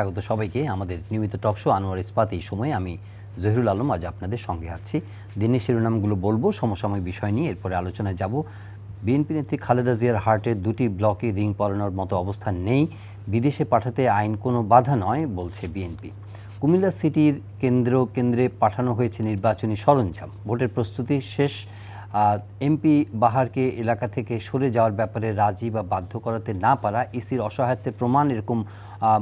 স্বাগত সবাইকে আমাদের নিয়মিত টক শো আনোয়ার ইস্পাত এই সময়ে আমি জহিরুল আলম আজ আপনাদের সঙ্গে আছি দিনের শিরোনামগুলো বলবো সমসাময়িক বিষয় নিয়ে এরপরে আলোচনায় যাব বিএনপি নেত্রী খালেদা জিয়ার হার্টের দুটি ব্লকে রিং পরানোর মতো অবস্থান নেই বিদেশে পাঠাতে আইন কোনো বাধা নয় বলছে বিএনপি কুমিল্লা সিটির কেন্দ্র কেন্দ্রে পাঠানো হয়েছে নির্বাচনী সরঞ্জাম ভোটের প্রস্তুতি শেষ এমপি বাহারকে এলাকা থেকে সরে যাওয়ার ব্যাপারে রাজি বা বাধ্য করাতে না পারা ইসির অসহায়ত্বের প্রমাণ এরকম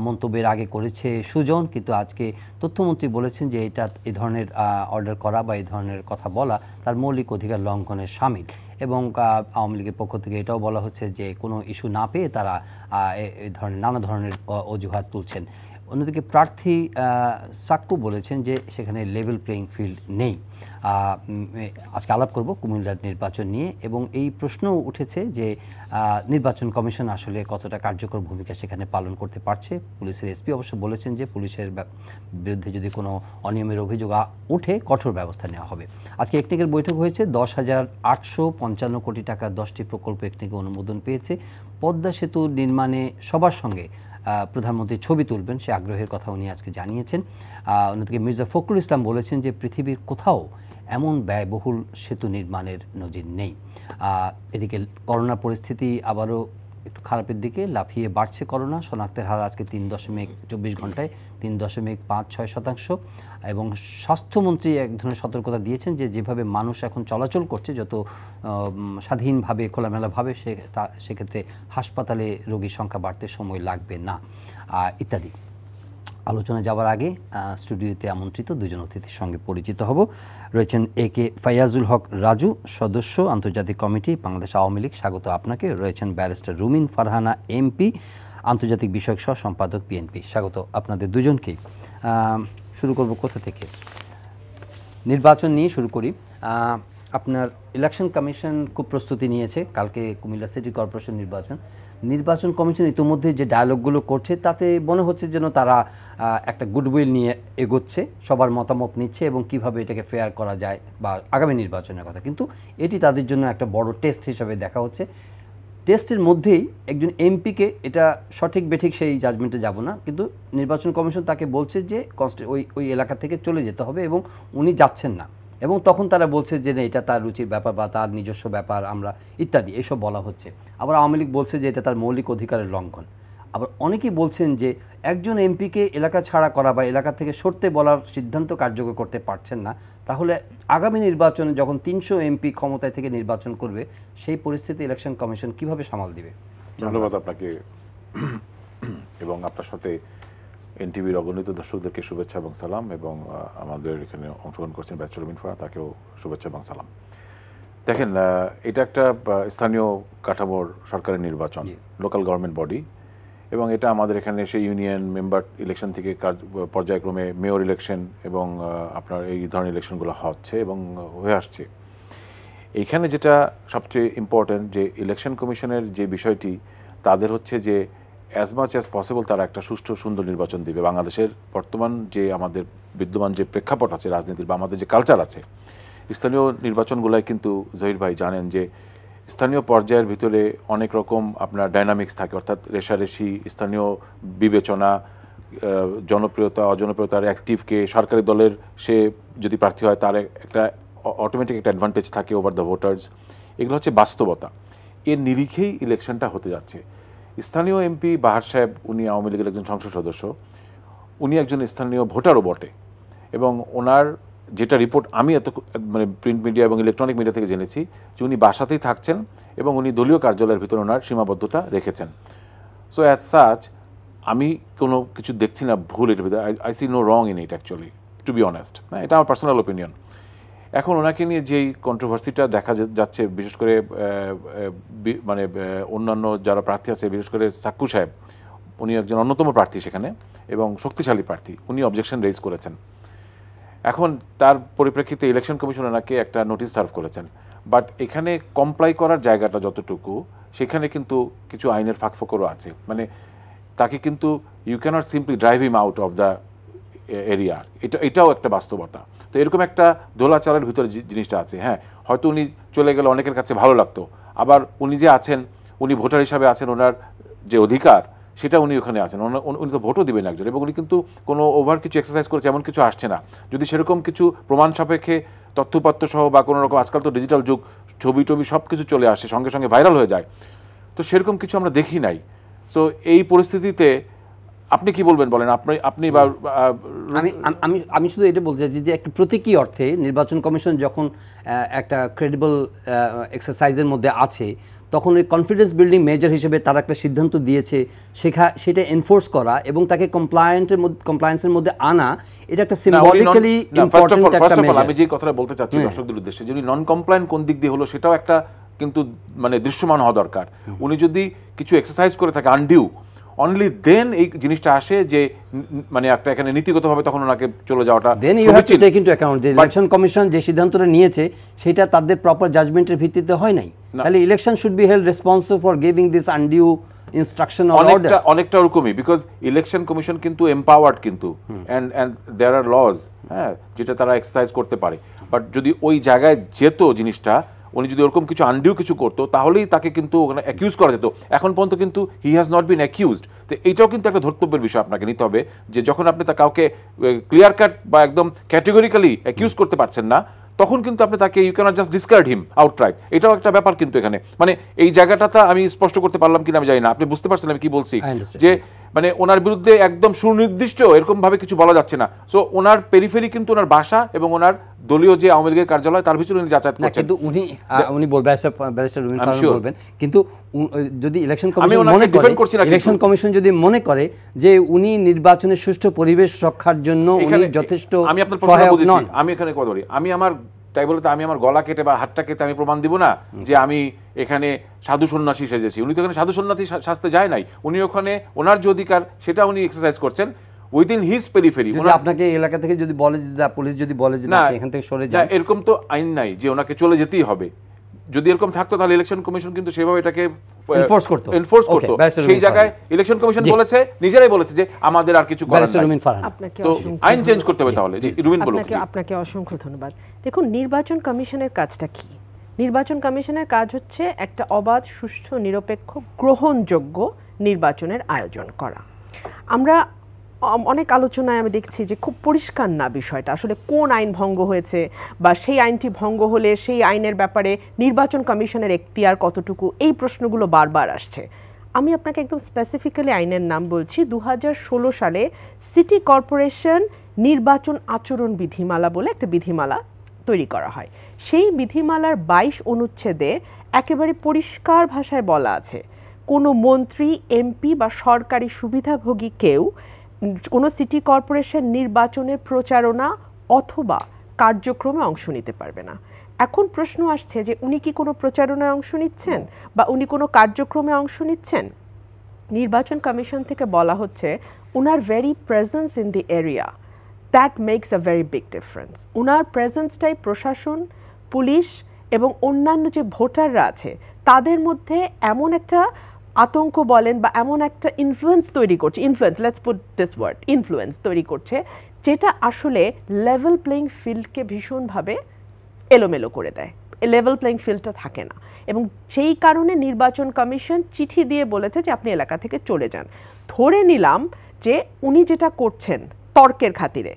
মন্তব্যের আগে করেছে সুজন কিন্তু আজকে তথ্যমন্ত্রী বলেছেন যে এটা এ ধরনের অর্ডার করা বা এ ধরনের কথা বলা তার মৌলিক অধিকার লঙ্ঘনের সামিল এবং আওয়ামী লীগের পক্ষ থেকে এটাও বলা হচ্ছে যে কোনো ইস্যু না পেয়ে তারা এ ধরনের নানা ধরনের অজুহাত তুলছেন অন্যদিকে প্রার্থী সাক্কু বলেছেন যে সেখানে লেভেল প্লেয়িং ফিল্ড নেই আজকে আলাপ করব কুমিল্লার নির্বাচন নিয়ে এবং এই প্রশ্ন উঠেছে যে নির্বাচন কমিশন আসলে কতটা কার্যকর ভূমিকা সেখানে পালন করতে পারছে পুলিশের এসপি অবশ্য বলেছেন যে পুলিশের বিরুদ্ধে যদি কোনো অনিয়মের অভিযোগ উঠে কঠোর ব্যবস্থা নেওয়া হবে আজকে একনিকের বৈঠক হয়েছে দশ হাজার আটশো পঞ্চান্ন কোটি টাকার দশটি প্রকল্প একনিকে অনুমোদন পেয়েছে পদ্মা সেতু নির্মাণে সবার সঙ্গে প্রধানমন্ত্রী ছবি তুলবেন সে আগ্রহের কথা উনি আজকে জানিয়েছেন অন্যদিকে মির্জা ফখরুল ইসলাম বলেছেন যে পৃথিবীর কোথাও এমন ব্যয়বহুল সেতু নির্মাণের নজির নেই এদিকে করোনা পরিস্থিতি আবারও একটু খারাপের দিকে লাফিয়ে বাড়ছে করোনা শনাক্তের হার আজকে তিন দশমিক চব্বিশ ঘন্টায় তিন দশমিক পাঁচ ছয় শতাংশ এবং স্বাস্থ্যমন্ত্রী এক ধরনের সতর্কতা দিয়েছেন যে যেভাবে মানুষ এখন চলাচল করছে যত স্বাধীনভাবে খোলামেলাভাবে সে তা সেক্ষেত্রে হাসপাতালে রোগীর সংখ্যা বাড়তে সময় লাগবে না ইত্যাদি আলোচনা যাওয়ার আগে স্টুডিওতে আমন্ত্রিত দুজন অতিথির সঙ্গে পরিচিত হব রয়েছেন এ কে ফাইয়াজুল হক রাজু সদস্য আন্তর্জাতিক কমিটি বাংলাদেশ আওয়ামী লীগ স্বাগত আপনাকে রয়েছেন ব্যারিস্টার রুমিন ফারহানা এমপি আন্তর্জাতিক বিষয়ক সহ সম্পাদক বিএনপি স্বাগত আপনাদের দুজনকেই শুরু করব কোথা থেকে নির্বাচন নিয়ে শুরু করি আপনার ইলেকশন কমিশন খুব প্রস্তুতি নিয়েছে কালকে কুমিল্লা সিটি কর্পোরেশন নির্বাচন নির্বাচন কমিশন ইতিমধ্যে যে ডায়ালগুলো করছে তাতে মনে হচ্ছে যেন তারা একটা গুডউইল নিয়ে এগোচ্ছে সবার মতামত নিচ্ছে এবং কিভাবে এটাকে ফেয়ার করা যায় বা আগামী নির্বাচনের কথা কিন্তু এটি তাদের জন্য একটা বড় টেস্ট হিসাবে দেখা হচ্ছে টেস্টের মধ্যেই একজন এমপিকে এটা সঠিক বেঠিক সেই জাজমেন্টে যাব না কিন্তু নির্বাচন কমিশন তাকে বলছে যে কনস্টে ওই ওই এলাকা থেকে চলে যেতে হবে এবং উনি যাচ্ছেন না এবং তখন তারা বলছে যে না এটা তার রুচির ব্যাপার বা তার নিজস্ব ব্যাপার আমরা ইত্যাদি এসব বলা হচ্ছে আবার আওয়ামী লীগ বলছে যে এটা তার মৌলিক অধিকারের লঙ্ঘন আবার অনেকেই বলছেন যে একজন এমপিকে এলাকা ছাড়া করা বা এলাকা থেকে সরতে বলার সিদ্ধান্ত কার্যকর করতে পারছেন না তাহলে আগামী নির্বাচনে যখন তিনশো এমপি ক্ষমতায় থেকে নির্বাচন করবে সেই পরিস্থিতি ইলেকশন কমিশন কিভাবে সামাল দিবে ধন্যবাদ আপনাকে এবং আপনার সাথে এনটিভির অগণিত দর্শকদেরকে শুভেচ্ছা এবং সালাম এবং আমাদের এখানে অংশগ্রহণ করছেন ব্যাচেলর মিনফা তাকেও শুভেচ্ছা এবং সালাম দেখেন এটা একটা স্থানীয় কাঠামোর সরকারের নির্বাচন লোকাল গভর্নমেন্ট বডি এবং এটা আমাদের এখানে সেই ইউনিয়ন মেম্বার ইলেকশন থেকে পর্যায়ক্রমে মেয়র ইলেকশন এবং আপনার এই ধরনের ইলেকশনগুলো হচ্ছে এবং হয়ে আসছে এইখানে যেটা সবচেয়ে ইম্পর্ট্যান্ট যে ইলেকশন কমিশনের যে বিষয়টি তাদের হচ্ছে যে অ্যাজ মাচ অ্যাজ পসিবল তারা একটা সুষ্ঠু সুন্দর নির্বাচন দিবে বাংলাদেশের বর্তমান যে আমাদের বিদ্যমান যে প্রেক্ষাপট আছে রাজনীতির বা আমাদের যে কালচার আছে স্থানীয় নির্বাচনগুলোয় কিন্তু জহির ভাই জানেন যে স্থানীয় পর্যায়ের ভিতরে অনেক রকম আপনার ডাইনামিক্স থাকে অর্থাৎ রেশারেশি স্থানীয় বিবেচনা জনপ্রিয়তা অজনপ্রিয়তার অ্যাক্টিভকে সরকারি দলের সে যদি প্রার্থী হয় তার একটা অটোমেটিক একটা অ্যাডভান্টেজ থাকে ওভার দ্য ভোটার্স এগুলো হচ্ছে বাস্তবতা এর নিরিখেই ইলেকশনটা হতে যাচ্ছে স্থানীয় এমপি বাহার সাহেব উনি আওয়ামী লীগের একজন সংসদ সদস্য উনি একজন স্থানীয় ভোটারও বটে এবং ওনার যেটা রিপোর্ট আমি এত মানে প্রিন্ট মিডিয়া এবং ইলেকট্রনিক মিডিয়া থেকে জেনেছি যে উনি বাসাতেই থাকছেন এবং উনি দলীয় কার্যালয়ের ভিতরে ওনার সীমাবদ্ধতা রেখেছেন সো অ্যাজ সাচ আমি কোনো কিছু দেখছি না ভুল এটা ভিতরে I see no wrong in it actually to be honest হ্যাঁ এটা আমার পার্সোনাল ওপিনিয়ন এখন ওনাকে নিয়ে যেই কন্ট্রোভার্সিটা দেখা যাচ্ছে বিশেষ করে মানে অন্যান্য যারা প্রার্থী আছে বিশেষ করে সাক্কু সাহেব উনি একজন অন্যতম প্রার্থী সেখানে এবং শক্তিশালী প্রার্থী উনি অবজেকশন রেজ করেছেন এখন তার পরিপ্রেক্ষিতে ইলেকশন কমিশন ওনাকে একটা নোটিশ সার্ভ করেছেন বাট এখানে কমপ্লাই করার জায়গাটা যতটুকু সেখানে কিন্তু কিছু আইনের ফাঁকফোকরও আছে মানে তাকে কিন্তু you can't simply drive him out of the area এটা এটাও একটা বাস্তবতা তো এরকম একটা দোলাচলের ভিতরে জিনিসটা আছে হ্যাঁ হয়তো উনি চলে গেলে অনেকের কাছে ভালো লাগতো আবার উনি যে আছেন উনি ভোটার হিসাবে আছেন ওনার যে অধিকার সেটা উনি ওখানে আছেন উনি তো ভোটও দেবেন একজন এবং উনি কিন্তু কোনো ওভার কিছু এক্সারসাইজ করেছে এমন কিছু আসছে না যদি সেরকম কিছু প্রমাণ সাপেক্ষে তথ্যপাত্র সহ বা কোনো রকম আজকাল তো ডিজিটাল যুগ ছবি টবি সব কিছু চলে আসে সঙ্গে সঙ্গে ভাইরাল হয়ে যায় তো সেরকম কিছু আমরা দেখি নাই সো এই পরিস্থিতিতে আপনি কি বলবেন বলেন আপনি আপনি বা আমি আমি আমি শুধু এটা বলতে চাই যে একটা প্রতীকী অর্থে নির্বাচন কমিশন যখন একটা ক্রেডিবল এক্সারসাইজের মধ্যে আছে তখন ওই কনফিডেন্স বিল্ডিং মেজার হিসেবে তারা একটা সিদ্ধান্ত দিয়েছে শেখা সেটা এনফোর্স করা এবং তাকে কমপ্লায়েন্টের মধ্যে কমপ্লায়েন্সের মধ্যে আনা এটা একটা সিম্বলিক্যালি ইম্পর্টেন্ট একটা মেজার আমি যে কথাটা বলতে চাচ্ছি হ্যাঁ। দর্শকদের উদ্দেশ্যে যদি নন কমপ্লায়েন্ট কোন দিক দিয়ে হলো সেটাও একটা কিন্তু মানে দৃশ্যমান হওয়া দরকার উনি যদি কিছু এক্সারসাইজ করে থাকে আনডিউ অনলি দেন এই জিনিসটা আসে যে মানে একটা এখানে নীতিগতভাবে তখন ওনাকে চলে যাওয়াটা then you have to take into account যে ইলেকশন কমিশন যে সিদ্ধান্তটা নিয়েছে সেটা তাদের প্রপার জাজমেন্টের ভিত্তিতে হয় নাই তাহলে election should be held responsive for giving this undue instruction অনেকটা অনেকটা ওরকমই বিকজ ইলেকশন কমিশন কিন্তু এম্পাওয়ার্ড কিন্তু and and there are laws হ্যাঁ যেটা তারা এক্সারসাইজ করতে পারে বাট যদি ওই জায়গায় যেত জিনিসটা উনি যদি ওরকম কিছু আন্ডিউ কিছু করতো তাহলেই তাকে কিন্তু ওখানে অ্যাকিউজ করা যেত এখন পর্যন্ত কিন্তু he has not been accused তো এইটাও কিন্তু একটা ধর্তব্যের বিষয় আপনাকে নিতে হবে যে যখন আপনি তা কাউকে ক্লিয়ার কাট বা একদম ক্যাটেগরিক্যালি অ্যাকিউজ করতে পারছেন না তখন কিন্তু আপনি তাকে you can't just discard him outright এটাও একটা ব্যাপার কিন্তু এখানে মানে এই জায়গাটা আমি স্পষ্ট করতে পারলাম কিনা আমি জানি না আপনি বুঝতে পারছেন আমি কি বলছি যে মানে ওনার বিরুদ্ধে একদম সুনির্দিষ্ট এরকমভাবে কিছু বলা যাচ্ছে না সো ওনার পেরিফেরি কিন্তু ওনার বাসা এবং ওনার দলীয় যে আওয়ামী লীগের কার্যালয় তার ভিতরে উনি যাচাই করছেন কিন্তু উনি উনি বলবেন বলবেন কিন্তু যদি ইলেকশন কমিশন মনে ডিফেন্ড করছি না ইলেকশন কমিশন যদি মনে করে যে উনি নির্বাচনের সুষ্ঠু পরিবেশ রক্ষার জন্য উনি যথেষ্ট আমি আপনার প্রশ্ন বুঝেছি আমি এখানে কথা বলি আমি আমার তাই বলে তো আমি আমার গলা কেটে বা হাতটা কেটে আমি প্রমাণ দিব না যে আমি এখানে সাধু সন্ন্যাসী সেজেছি উনি তো এখানে সাধু সন্ন্যাসী সাজতে যায় নাই উনি ওখানে ওনার যে অধিকার সেটা উনি এক্সারসাইজ করছেন উইদিন হিজ পেরিফেরি আপনাকে এলাকা থেকে যদি বলে যে পুলিশ যদি বলে যে না এখান থেকে সরে যায় এরকম তো আইন নাই যে ওনাকে চলে যেতেই হবে যদি এরকম থাকতো তাহলে ইলেকশন কমিশন কিন্তু সেভাবে এটাকে এনফোর্স এনফোর্স সেই জায়গায় ইলেকশন কমিশন বলেছে নিজেরাই বলেছে যে আমাদের আর কিছু করার নাই তো আইন চেঞ্জ করতে হবে তাহলে রুমিন বলুন আপনাকে অসংখ্য ধন্যবাদ দেখুন নির্বাচন কমিশনের কাজটা কি নির্বাচন কমিশনের কাজ হচ্ছে একটা অবাধ সুষ্ঠু নিরপেক্ষ গ্রহণযোগ্য নির্বাচনের আয়োজন করা আমরা অনেক আলোচনায় আমি দেখছি যে খুব পরিষ্কার না বিষয়টা আসলে কোন আইন ভঙ্গ হয়েছে বা সেই আইনটি ভঙ্গ হলে সেই আইনের ব্যাপারে নির্বাচন কমিশনের এখতিয়ার কতটুকু এই প্রশ্নগুলো বারবার আসছে আমি আপনাকে একদম স্পেসিফিক্যালি আইনের নাম বলছি দু সালে সিটি কর্পোরেশন নির্বাচন আচরণ বিধিমালা বলে একটা বিধিমালা তৈরি করা হয় সেই বিধিমালার বাইশ অনুচ্ছেদে একেবারে পরিষ্কার ভাষায় বলা আছে কোনো মন্ত্রী এমপি বা সরকারি সুবিধাভোগী কেউ কোনো সিটি কর্পোরেশন নির্বাচনের প্রচারণা অথবা কার্যক্রমে অংশ নিতে পারবে না এখন প্রশ্ন আসছে যে উনি কি কোনো প্রচারণায় অংশ নিচ্ছেন বা উনি কোনো কার্যক্রমে অংশ নিচ্ছেন নির্বাচন কমিশন থেকে বলা হচ্ছে উনার very presence in the area that makes a very big difference উনার প্রেজেন্সটাই প্রশাসন পুলিশ এবং অন্যান্য যে ভোটাররা আছে তাদের মধ্যে এমন একটা আতঙ্ক বলেন বা এমন একটা ইনফ্লুয়েন্স তৈরি করছে influence let's put this word influence তৈরি করছে যেটা আসলে লেভেল প্লেইং ফিল্ডকে ভীষণভাবে এলোমেলো করে দেয় লেভেল প্লেইং ফিল্ডটা থাকে না এবং সেই কারণে নির্বাচন কমিশন চিঠি দিয়ে বলেছে যে আপনি এলাকা থেকে চলে যান ধরে নিলাম যে উনি যেটা করছেন তর্কের খাতিরে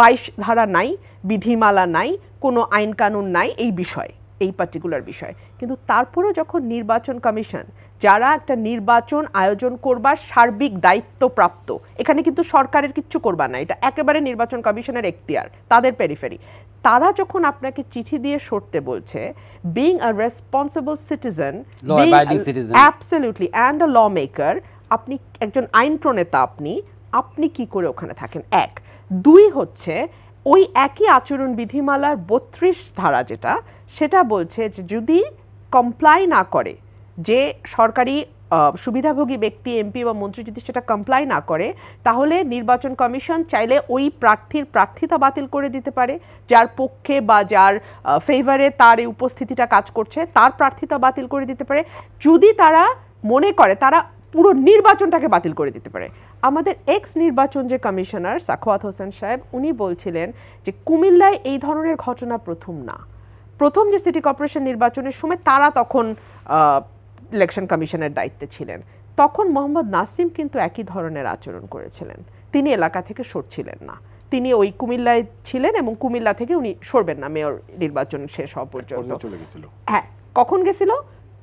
বাইশ ধারা নাই বিধিমালা নাই কোনো আইন কানুন নাই এই বিষয় এই পার্টিকুলার বিষয় কিন্তু তারপরেও যখন নির্বাচন কমিশন যারা একটা নির্বাচন আয়োজন করবার সার্বিক দায়িত্বপ্রাপ্ত এখানে কিন্তু সরকারের কিচ্ছু করবার না এটা একেবারে নির্বাচন কমিশনের এখতিয়ার তাদের পেরিফেরি তারা যখন আপনাকে চিঠি দিয়ে সরতে বলছে being a responsible citizen absolutely and a law maker আপনি একজন আইন প্রণেতা আপনি আপনি কি করে ওখানে থাকেন এক দুই হচ্ছে ওই একই আচরণ বিধিমালার বত্রিশ ধারা যেটা সেটা বলছে যে যদি কমপ্লাই না করে যে সরকারি সুবিধাভোগী ব্যক্তি এমপি বা মন্ত্রী যদি সেটা কমপ্লাই না করে তাহলে নির্বাচন কমিশন চাইলে ওই প্রার্থীর প্রার্থিতা বাতিল করে দিতে পারে যার পক্ষে বা যার ফেভারে তার এই উপস্থিতিটা কাজ করছে তার প্রার্থিতা বাতিল করে দিতে পারে যদি তারা মনে করে তারা পুরো নির্বাচনটাকে বাতিল করে দিতে পারে আমাদের এক্স নির্বাচন যে কমিশনার সাখোয়াত হোসেন সাহেব উনি বলছিলেন যে কুমিল্লায় এই ধরনের ঘটনা প্রথম না প্রথম যে সিটি কর্পোরেশন নির্বাচনের সময় তারা তখন ইলেকশন কমিশনের দায়িত্বে ছিলেন তখন মোহাম্মদ নাসিম কিন্তু একই ধরনের আচরণ করেছিলেন তিনি এলাকা থেকে সরছিলেন না তিনি ওই কুমিল্লায় ছিলেন এবং কুমিল্লা থেকে উনি সরবেন না মেয়র নির্বাচন শেষ হওয়া পর্যন্ত হ্যাঁ কখন গেছিল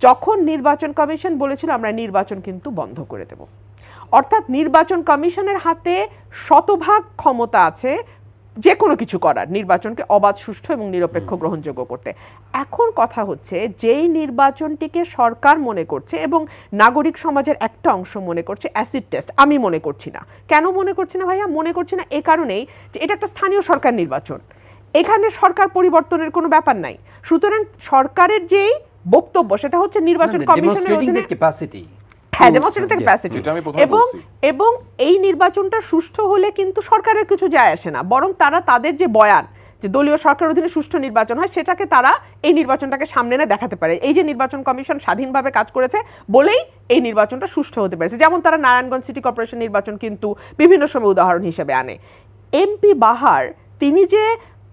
যখন নির্বাচন কমিশন বলেছিল আমরা নির্বাচন কিন্তু বন্ধ করে দেব অর্থাৎ নির্বাচন কমিশনের হাতে শতভাগ ক্ষমতা আছে যে কোনো কিছু করার নির্বাচনকে অবাধ সুষ্ঠু এবং নিরপেক্ষ গ্রহণযোগ্য করতে এখন কথা হচ্ছে যেই নির্বাচনটিকে সরকার মনে করছে এবং নাগরিক সমাজের একটা অংশ মনে করছে অ্যাসিড টেস্ট আমি মনে করছি না কেন মনে করছি না ভাইয়া মনে করছি না এ কারণেই যে এটা একটা স্থানীয় সরকার নির্বাচন এখানে সরকার পরিবর্তনের কোনো ব্যাপার নাই সুতরাং সরকারের যেই বক্তব্য সেটা হচ্ছে নির্বাচন কমিশনের ক্যাপাসিটি হ্যাঁ ডেমনস্ট্রেটিভ ক্যাপাসিটি এবং এবং এই নির্বাচনটা সুষ্ঠু হলে কিন্তু সরকারের কিছু যায় আসে না বরং তারা তাদের যে বয়ান যে দলীয় সরকার অধীনে সুষ্ঠু নির্বাচন হয় সেটাকে তারা এই নির্বাচনটাকে সামনে না দেখাতে পারে এই যে নির্বাচন কমিশন স্বাধীনভাবে কাজ করেছে বলেই এই নির্বাচনটা সুষ্ঠু হতে পেরেছে যেমন তারা নারায়ণগঞ্জ সিটি কর্পোরেশন নির্বাচন কিন্তু বিভিন্ন সময় উদাহরণ হিসেবে আনে এমপি বাহার তিনি যে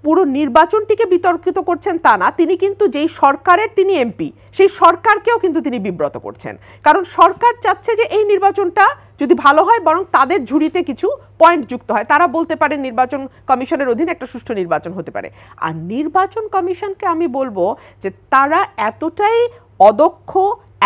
পুরো নির্বাচনটিকে বিতর্কিত করছেন তা না তিনি কিন্তু যেই সরকারের তিনি এমপি সেই সরকারকেও কিন্তু তিনি বিব্রত করছেন কারণ সরকার চাচ্ছে যে এই নির্বাচনটা যদি ভালো হয় বরং তাদের ঝুড়িতে কিছু পয়েন্ট যুক্ত হয় তারা বলতে পারে নির্বাচন কমিশনের অধীনে একটা সুষ্ঠু নির্বাচন হতে পারে আর নির্বাচন কমিশনকে আমি বলবো যে তারা এতটাই অদক্ষ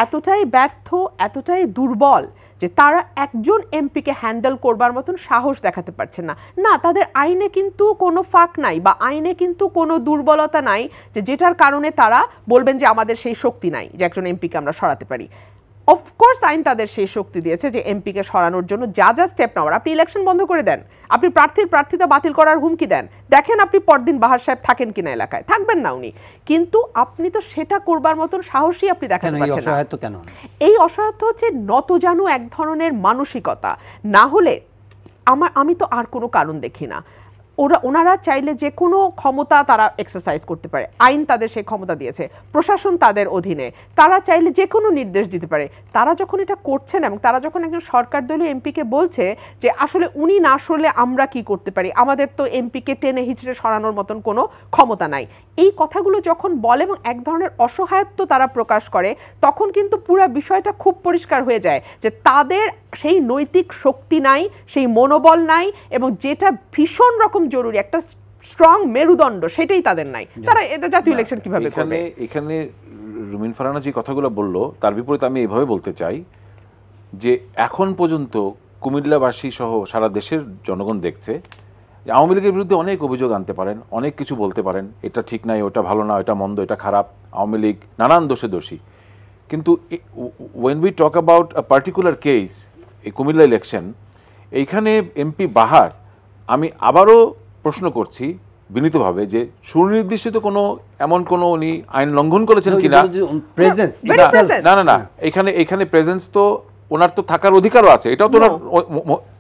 এতটাই ব্যর্থ এতটাই দুর্বল যে তারা একজন এমপিকে হ্যান্ডেল করবার মতন সাহস দেখাতে পারছে না না তাদের আইনে কিন্তু কোনো ফাঁক নাই বা আইনে কিন্তু কোনো দুর্বলতা নাই যে যেটার কারণে তারা বলবেন যে আমাদের সেই শক্তি নাই যে একজন এমপিকে আমরা সরাতে পারি অফকোর্স আইন তাদের সেই শক্তি দিয়েছে যে এমপিকে সরানোর জন্য যা যা স্টেপ নেওয়ার আপনি ইলেকশন বন্ধ করে দেন আপনি প্রার্থীর প্রার্থিতা বাতিল করার হুমকি দেন দেখেন আপনি পরদিন বাহার সাহেব থাকেন কিনা এলাকায় থাকবেন না উনি কিন্তু আপনি তো সেটা করবার মতন সাহসী আপনি দেখেন কেন এই অসহায়ত্ব হচ্ছে নত জানু এক ধরনের মানসিকতা না হলে আমার আমি তো আর কোনো কারণ দেখি না ওরা ওনারা চাইলে যে কোনো ক্ষমতা তারা এক্সারসাইজ করতে পারে আইন তাদের সেই ক্ষমতা দিয়েছে প্রশাসন তাদের অধীনে তারা চাইলে যে কোনো নির্দেশ দিতে পারে তারা যখন এটা করছেন এবং তারা যখন একজন সরকার দলীয় এমপিকে বলছে যে আসলে উনি না সরলে আমরা কি করতে পারি আমাদের তো এমপিকে টেনে হিচড়ে সরানোর মতন কোনো ক্ষমতা নাই এই কথাগুলো যখন বলে এবং এক ধরনের অসহায়ত্ব তারা প্রকাশ করে তখন কিন্তু পুরো বিষয়টা খুব পরিষ্কার হয়ে যায় যে তাদের সেই নৈতিক শক্তি নাই সেই মনোবল নাই এবং যেটা ভীষণ রকম জরুরি একটা স্ট্রং মেরুদণ্ড সেটাই তাদের নাই তারা এটা জাতীয় ইলেকশন কিভাবে করবে এখানে রুমিন ফারানা যে কথাগুলো বলল তার বিপরীতে আমি এভাবে বলতে চাই যে এখন পর্যন্ত কুমিল্লাবাসী সহ সারা দেশের জনগণ দেখছে যে আওয়ামী লীগের বিরুদ্ধে অনেক অভিযোগ আনতে পারেন অনেক কিছু বলতে পারেন এটা ঠিক নাই ওটা ভালো না এটা মন্দ এটা খারাপ আওয়ামী লীগ নানান দোষে দোষী কিন্তু when we talk about a particular case এই কুমিল্লা ইলেকশন এইখানে এমপি বাহার আমি আবারও প্রশ্ন করছি বিনীতভাবে যে সুনির্দিষ্ট কোনো এমন কোনো উনি আইন লঙ্ঘন করেছেন কিনা না না না এখানে এখানে প্রেজেন্স তো ওনার তো থাকার অধিকারও আছে এটাও তো ওনার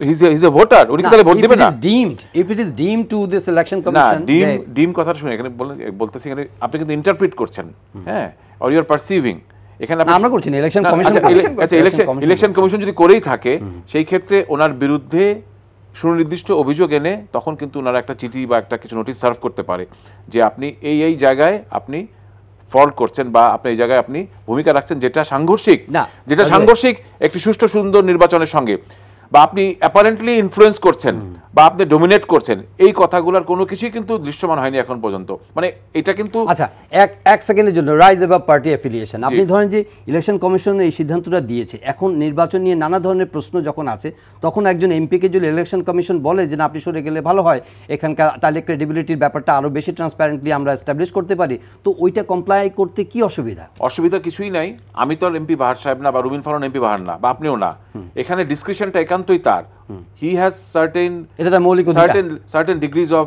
হিজ এ ভোটার উনি তাহলে ভোট দিবেন না deemed if it is deem to this election commission না ডিম ডিম কথা শুনে এখানে বলতেছি এখানে আপনি কিন্তু ইন্টারপ্রিট করছেন হ্যাঁ অর ইউ আর পারসিভিং এখানে আমরা করছি না ইলেকশন কমিশন আচ্ছা ইলেকশন ইলেকশন কমিশন যদি করেই থাকে সেই ক্ষেত্রে ওনার বিরুদ্ধে সুনির্দিষ্ট অভিযোগ এনে তখন কিন্তু ওনারা একটা চিঠি বা একটা কিছু নোটিশ সার্ভ করতে পারে যে আপনি এই এই জায়গায় আপনি ফল করছেন বা আপনি এই জায়গায় আপনি ভূমিকা রাখছেন যেটা সাংঘর্ষিক না যেটা আচ্ছা। সাংঘর্ষিক একটি সুষ্ঠু সুন্দর নির্বাচনের সঙ্গে বা আপনি অ্যাপারেন্টলি ইনফ্লুয়েন্স করছেন বা আপনি ডোমিনেট করছেন এই কথাগুলোর কোনো কিছুই কিন্তু দৃশ্যমান হয়নি এখন পর্যন্ত মানে এটা কিন্তু আচ্ছা এক এক সেকেন্ডের জন্য রাইজ অ্যাবাভ পার্টি অ্যাফিলিয়েশন আপনি ধরেন যে ইলেকশন কমিশন এই সিদ্ধান্তটা দিয়েছে এখন নির্বাচন নিয়ে নানা ধরনের প্রশ্ন যখন আছে তখন একজন এমপিকে যদি ইলেকশন কমিশন বলে যে না আপনি সরে গেলে ভালো হয় এখানকার তাহলে ক্রেডিবিলিটির ব্যাপারটা আরও বেশি ট্রান্সপারেন্টলি আমরা এস্টাবলিশ করতে পারি তো ওইটা কমপ্লাই করতে কি অসুবিধা অসুবিধা কিছুই নাই আমি তো আর এমপি বাহার সাহেব না বা রুবিন ফারন এমপি বাহার না বা আপনিও না এখানে ডিসক্রিপশনটা একান্ত একান্তই তার হি হ্যাজ সার্টেন এটা তার মৌলিক certain certain degrees of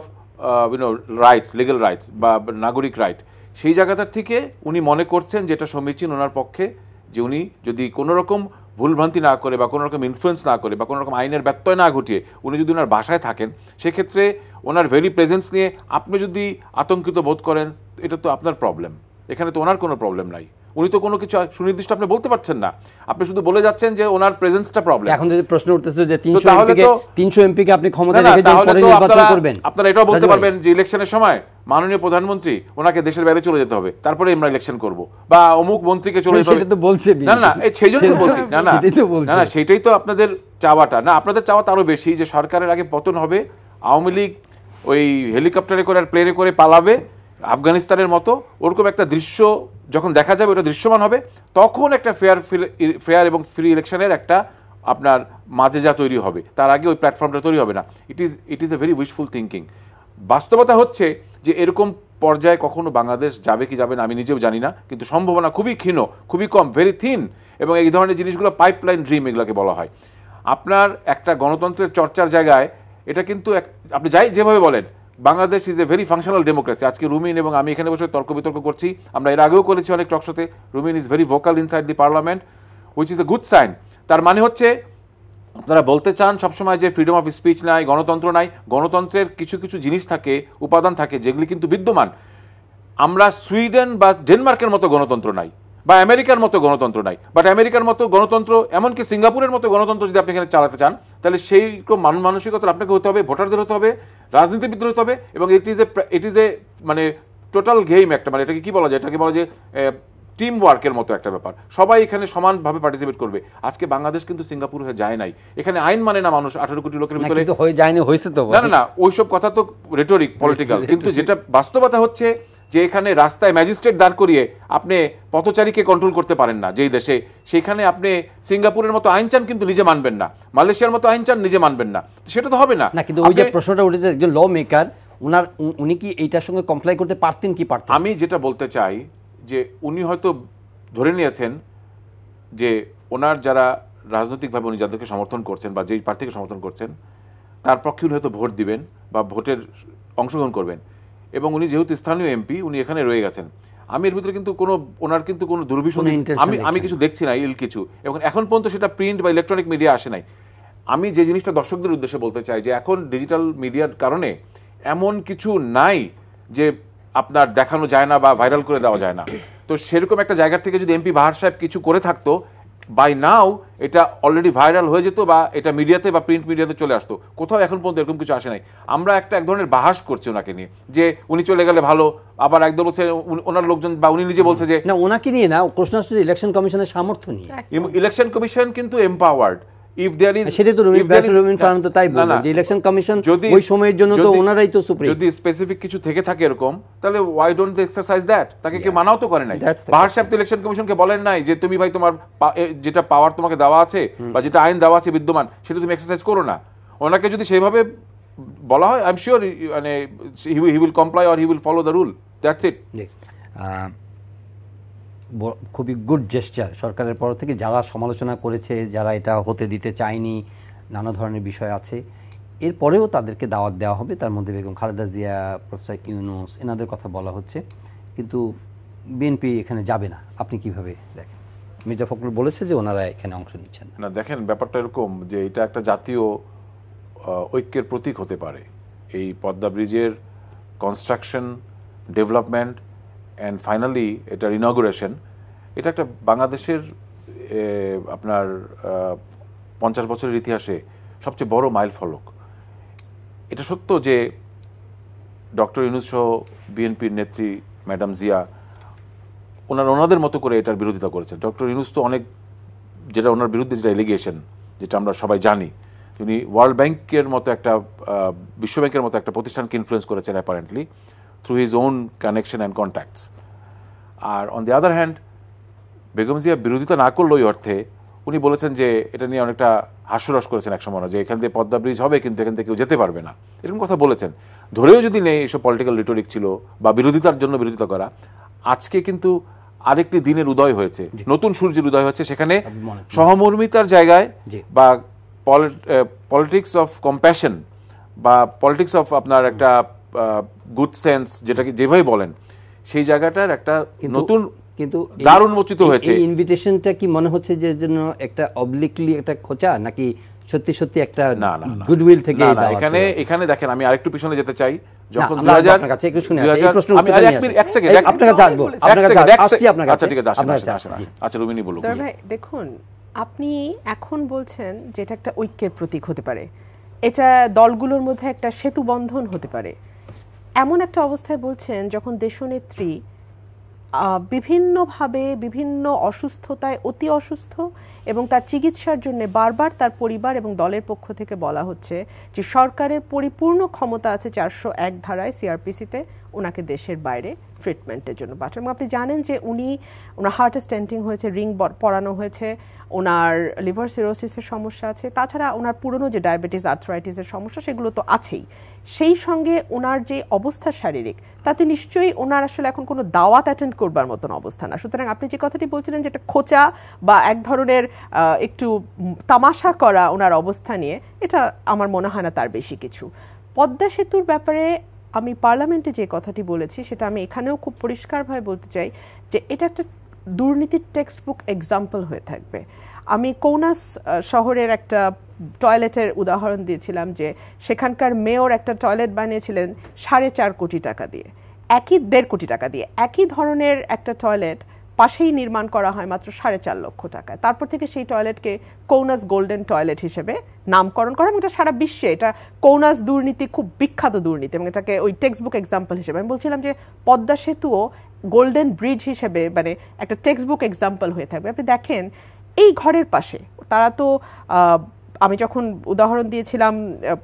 you know rights legal rights বা নাগরিক রাইট সেই জায়গাটার থেকে উনি মনে করছেন যেটা সমীচীন ওনার পক্ষে যে উনি যদি কোনো রকম ভুলভ্রান্তি না করে বা কোনো রকম ইনফ্লুয়েন্স না করে বা কোনো রকম আইনের ব্যত্যয় না ঘটিয়ে উনি যদি ওনার বাসায় থাকেন সেক্ষেত্রে ওনার ভেরি প্রেজেন্স নিয়ে আপনি যদি আতঙ্কিত বোধ করেন এটা তো আপনার প্রবলেম এখানে তো ওনার কোনো প্রবলেম নাই উনি তো কোনো কিছু সুনির্দিষ্ট আপনি বলতে পারছেন না আপনি শুধু বলে যাচ্ছেন যে ওনার প্রেজেন্সটা প্রবলেম এখন যদি প্রশ্ন উঠতেছে যে 300 এমপিকে 300 এমপিকে আপনি ক্ষমতা রেখে পরে আপনারা করবেন আপনারা এটাও বলতে পারবেন যে ইলেকশনের সময় মাননীয় প্রধানমন্ত্রী ওনাকে দেশের বাইরে চলে যেতে হবে তারপরে আমরা ইলেকশন করব বা অমুক মন্ত্রীকে চলে যেতে হবে তো বলছে না না এই সেই জন্য বলছি না না না না সেটাই তো আপনাদের চাওয়াটা না আপনাদের চাওয়া তারও বেশি যে সরকারের আগে পতন হবে আওয়ামী লীগ ওই হেলিকপ্টারে করে আর প্লেনে করে পালাবে আফগানিস্তানের মতো ওরকম একটা দৃশ্য যখন দেখা যাবে ওটা দৃশ্যমান হবে তখন একটা ফেয়ার ফেয়ার এবং ফ্রি ইলেকশনের একটা আপনার মাঝে যা তৈরি হবে তার আগে ওই প্ল্যাটফর্মটা তৈরি হবে না it is it is a very wishful thinking বাস্তবতা হচ্ছে যে এরকম পর্যায়ে কখনো বাংলাদেশ যাবে কি যাবে না আমি নিজেও জানি না কিন্তু সম্ভাবনা খুবই ক্ষীণ খুবই কম ভেরি থিন এবং এই ধরনের জিনিসগুলো পাইপলাইন ড্রিম এগুলোকে বলা হয় আপনার একটা গণতন্ত্রের চর্চার জায়গায় এটা কিন্তু আপনি যাই যেভাবে বলেন Bangladesh is a very functional democracy আজকে রুমিন এবং আমি এখানে বসে তর্ক বিতর্ক করছি আমরা এর আগেও করেছি অনেক টকশোতে Rumin is very vocal inside the parliament which is a good sign তার মানে হচ্ছে আপনারা বলতে চান সবসময় যে ফ্রিডম অফ স্পিচ নাই গণতন্ত্র নাই গণতন্ত্রের কিছু কিছু জিনিস থাকে উপাদান থাকে যেগুলি কিন্তু বিদ্যমান আমরা সুইডেন বা ডেনমার্কের মতো গণতন্ত্র নাই বা আমেরিকার মতো গণতন্ত্র নাই বাট আমেরিকার মতো গণতন্ত্র এমনকি সিঙ্গাপুরের মতো গণতন্ত্র যদি আপনি এখানে চালাতে চান তাহলে সেই মান মানসিকতার আপনাকে হতে হবে ভোটারদের হতে হবে রাজনীতিবিদদের হতে হবে এবং ইট ইজ এ ইট ইজ এ মানে টোটাল গেম একটা মানে এটাকে কী বলা যায় এটাকে বলা যে টিম ওয়ার্কের মতো একটা ব্যাপার সবাই এখানে সমানভাবে পার্টিসিপেট করবে আজকে বাংলাদেশ কিন্তু সিঙ্গাপুর হয়ে যায় নাই এখানে আইন মানে না মানুষ আঠারো কোটি লোকের ভিতরে হয়ে যায়নি হয়েছে তো না না ওইসব কথা তো রেটরিক পলিটিক্যাল কিন্তু যেটা বাস্তবতা হচ্ছে যে এখানে রাস্তায় ম্যাজিস্ট্রেট দাঁড় করিয়ে আপনি পথচারীকে কন্ট্রোল করতে পারেন না যেই দেশে সেইখানে আপনি সিঙ্গাপুরের মতো আইন চান কিন্তু নিজে মানবেন না মালয়েশিয়ার মতো আইন চান নিজে মানবেন না সেটা তো হবে না না কিন্তু ওই যে প্রশ্নটা উঠেছে একজন ল মেকার ওনার উনি কি এইটার সঙ্গে কমপ্লাই করতে পারতেন কি পারতেন আমি যেটা বলতে চাই যে উনি হয়তো ধরে নিয়েছেন যে ওনার যারা রাজনৈতিকভাবে উনি যাদেরকে সমর্থন করছেন বা যেই প্রার্থীকে সমর্থন করছেন তার পক্ষে উনি হয়তো ভোট দিবেন বা ভোটের অংশগ্রহণ করবেন এবং উনি যেহেতু স্থানীয় এমপি উনি এখানে রয়ে গেছেন আমি এর ভিতরে কিন্তু কোনো ওনার কিন্তু কোনো দুর্বিষণ আমি আমি কিছু দেখছি না ইল কিছু এবং এখন পর্যন্ত সেটা প্রিন্ট বা ইলেকট্রনিক মিডিয়া আসে নাই আমি যে জিনিসটা দর্শকদের উদ্দেশ্যে বলতে চাই যে এখন ডিজিটাল মিডিয়ার কারণে এমন কিছু নাই যে আপনার দেখানো যায় না বা ভাইরাল করে দেওয়া যায় না তো সেরকম একটা জায়গা থেকে যদি এমপি বাহার সাহেব কিছু করে থাকতো বাই নাও এটা অলরেডি ভাইরাল হয়ে যেত বা এটা মিডিয়াতে বা প্রিন্ট মিডিয়াতে চলে আসতো কোথাও এখন পর্যন্ত এরকম কিছু আসে নাই আমরা একটা এক ধরনের বাহাস করছি ওনাকে নিয়ে যে উনি চলে গেলে ভালো আবার একদম বলছে ওনার লোকজন বা উনি নিজে বলছে যে না ওনাকে নিয়ে না প্রশ্ন আসছে ইলেকশন কমিশনের সামর্থ্য নিয়ে ইলেকশন কমিশন কিন্তু এম্পাওয়ার্ড ইফ দেয়ার ইজ সেটা তো রবীন রবীন ফারহান তো তাই বলেন যে ইলেকশন কমিশন যদি ওই সময়ের জন্য তো ওনারাই তো সুপ্রিম যদি স্পেসিফিক কিছু থেকে থাকে এরকম তাহলে why don't they exercise that তাকে কি মানাও তো করে নাই বাহার তো ইলেকশন কমিশনকে বলেন নাই যে তুমি ভাই তোমার যেটা পাওয়ার তোমাকে দেওয়া আছে বা যেটা আইন দেওয়া আছে বিদ্যমান সেটা তুমি এক্সারসাইজ করো না ওনাকে যদি সেভাবে বলা হয় আই এম শিওর মানে he will comply or he will follow the rule that's it খুবই গুড জেস্টার সরকারের পর থেকে যারা সমালোচনা করেছে যারা এটা হতে দিতে চায়নি নানা ধরনের বিষয় আছে এরপরেও তাদেরকে দাওয়াত দেওয়া হবে তার মধ্যে বেগম খালেদা জিয়া প্রফেসর ইউনুস এনাদের কথা বলা হচ্ছে কিন্তু বিএনপি এখানে যাবে না আপনি কিভাবে দেখেন মির্জা ফখরুল বলেছে যে ওনারা এখানে অংশ নিচ্ছেন না দেখেন ব্যাপারটা এরকম যে এটা একটা জাতীয় ঐক্যের প্রতীক হতে পারে এই পদ্মা ব্রিজের কনস্ট্রাকশন ডেভেলপমেন্ট অ্যান্ড ফাইনালি এটার ইনগুরেশন এটা একটা বাংলাদেশের আপনার পঞ্চাশ বছরের ইতিহাসে সবচেয়ে বড় মাইল ফলক এটা সত্য যে ডক্টর ইউনুস বিএনপির নেত্রী ম্যাডাম জিয়া ওনার ওনাদের মতো করে এটার বিরোধিতা করেছেন ডক্টর ইউনুস তো অনেক যেটা ওনার বিরুদ্ধে যেটা এলিগেশন যেটা আমরা সবাই জানি তিনি ওয়ার্ল্ড ব্যাংকের মতো একটা বিশ্বব্যাংকের মতো একটা প্রতিষ্ঠানকে ইনফ্লুয়েস করেছেন apparently through his own connection and contacts. আর on the other hand Begum Zia বিরোধিতা না করলো ওই অর্থে উনি বলেছেন যে এটা নিয়ে অনেকটা হাস্যরস করেছেন একসময় যে এখান থেকে পদ্মা ব্রিজ হবে কিন্তু এখান থেকে কেউ যেতে পারবে না এরকম কথা বলেছেন ধরেও যদি নেই এসব পলিটিক্যাল রিটোরিক ছিল বা বিরোধিতার জন্য বিরোধিতা করা আজকে কিন্তু আরেকটি দিনের উদয় হয়েছে নতুন সূর্যের উদয় হচ্ছে সেখানে সহমর্মিতার জায়গায় বা পলিটিক্স অফ কম্প্যাশন বা পলিটিক্স অফ আপনার একটা গুড সেন্স যেটাকে যেভাবে বলেন সেই জায়গাটার একটা নতুন কিন্তু দারুণ উন্মোচিত হয়েছে এই ইনভিটেশনটা কি মনে হচ্ছে যে জন্য একটা অবলিকলি একটা খোঁচা নাকি সত্যি সত্যি একটা না গুডউইল থেকে এখানে এখানে দেখেন আমি আরেকটু পিছনে যেতে চাই যখন 2000 আপনার কাছে একটু এই প্রশ্ন আমি মিনিট এক সেকেন্ড আপনার কাছে আপনার কাছে আপনার কাছে আচ্ছা ঠিক আছে আচ্ছা দেখুন আপনি এখন বলছেন যে এটা একটা ঐক্যের প্রতীক হতে পারে এটা দলগুলোর মধ্যে একটা সেতু বন্ধন হতে পারে এমন একটা অবস্থায় বলছেন যখন দেশনেত্রী বিভিন্নভাবে বিভিন্ন অসুস্থতায় অতি অসুস্থ এবং তার চিকিৎসার জন্য বারবার তার পরিবার এবং দলের পক্ষ থেকে বলা হচ্ছে যে সরকারের পরিপূর্ণ ক্ষমতা আছে চারশো এক ধারায় সিআরপিসিতে ওনাকে দেশের বাইরে ট্রিটমেন্টের জন্য পাঠানো আপনি জানেন যে উনি ওনার হার্ট স্টেন্টিং হয়েছে রিং পরানো হয়েছে ওনার লিভার সিরোসিসের সমস্যা আছে তাছাড়া ওনার পুরনো যে ডায়াবেটিস আর্থরাইটিসের সমস্যা সেগুলো তো আছেই সেই সঙ্গে ওনার যে অবস্থা শারীরিক তাতে নিশ্চয়ই ওনার আসলে এখন কোনো দাওয়াত অ্যাটেন্ড করবার মতন অবস্থা না সুতরাং আপনি যে কথাটি বলছিলেন যেটা খোঁচা বা এক ধরনের একটু তামাশা করা ওনার অবস্থা নিয়ে এটা আমার মনে হয় না তার বেশি কিছু পদ্মা সেতুর ব্যাপারে আমি পার্লামেন্টে যে কথাটি বলেছি সেটা আমি এখানেও খুব পরিষ্কারভাবে বলতে চাই যে এটা একটা দুর্নীতির টেক্সট বুক এক্সাম্পল হয়ে থাকবে আমি কৌনাস শহরের একটা টয়লেটের উদাহরণ দিয়েছিলাম যে সেখানকার মেয়র একটা টয়লেট বানিয়েছিলেন সাড়ে চার কোটি টাকা দিয়ে একই দেড় কোটি টাকা দিয়ে একই ধরনের একটা টয়লেট পাশেই নির্মাণ করা হয় মাত্র সাড়ে চার লক্ষ টাকায় তারপর থেকে সেই টয়লেটকে কৌনাস গোল্ডেন টয়লেট হিসেবে নামকরণ করা এবং এটা সারা বিশ্বে এটা কৌনাস দুর্নীতি খুব বিখ্যাত দুর্নীতি এবং এটাকে ওই টেক্সটবুক এক্সাম্পল হিসেবে আমি বলছিলাম যে পদ্মা সেতুও গোল্ডেন ব্রিজ হিসেবে মানে একটা টেক্সটবুক এক্সাম্পল হয়ে থাকবে আপনি দেখেন এই ঘরের পাশে তারা তো আমি যখন উদাহরণ দিয়েছিলাম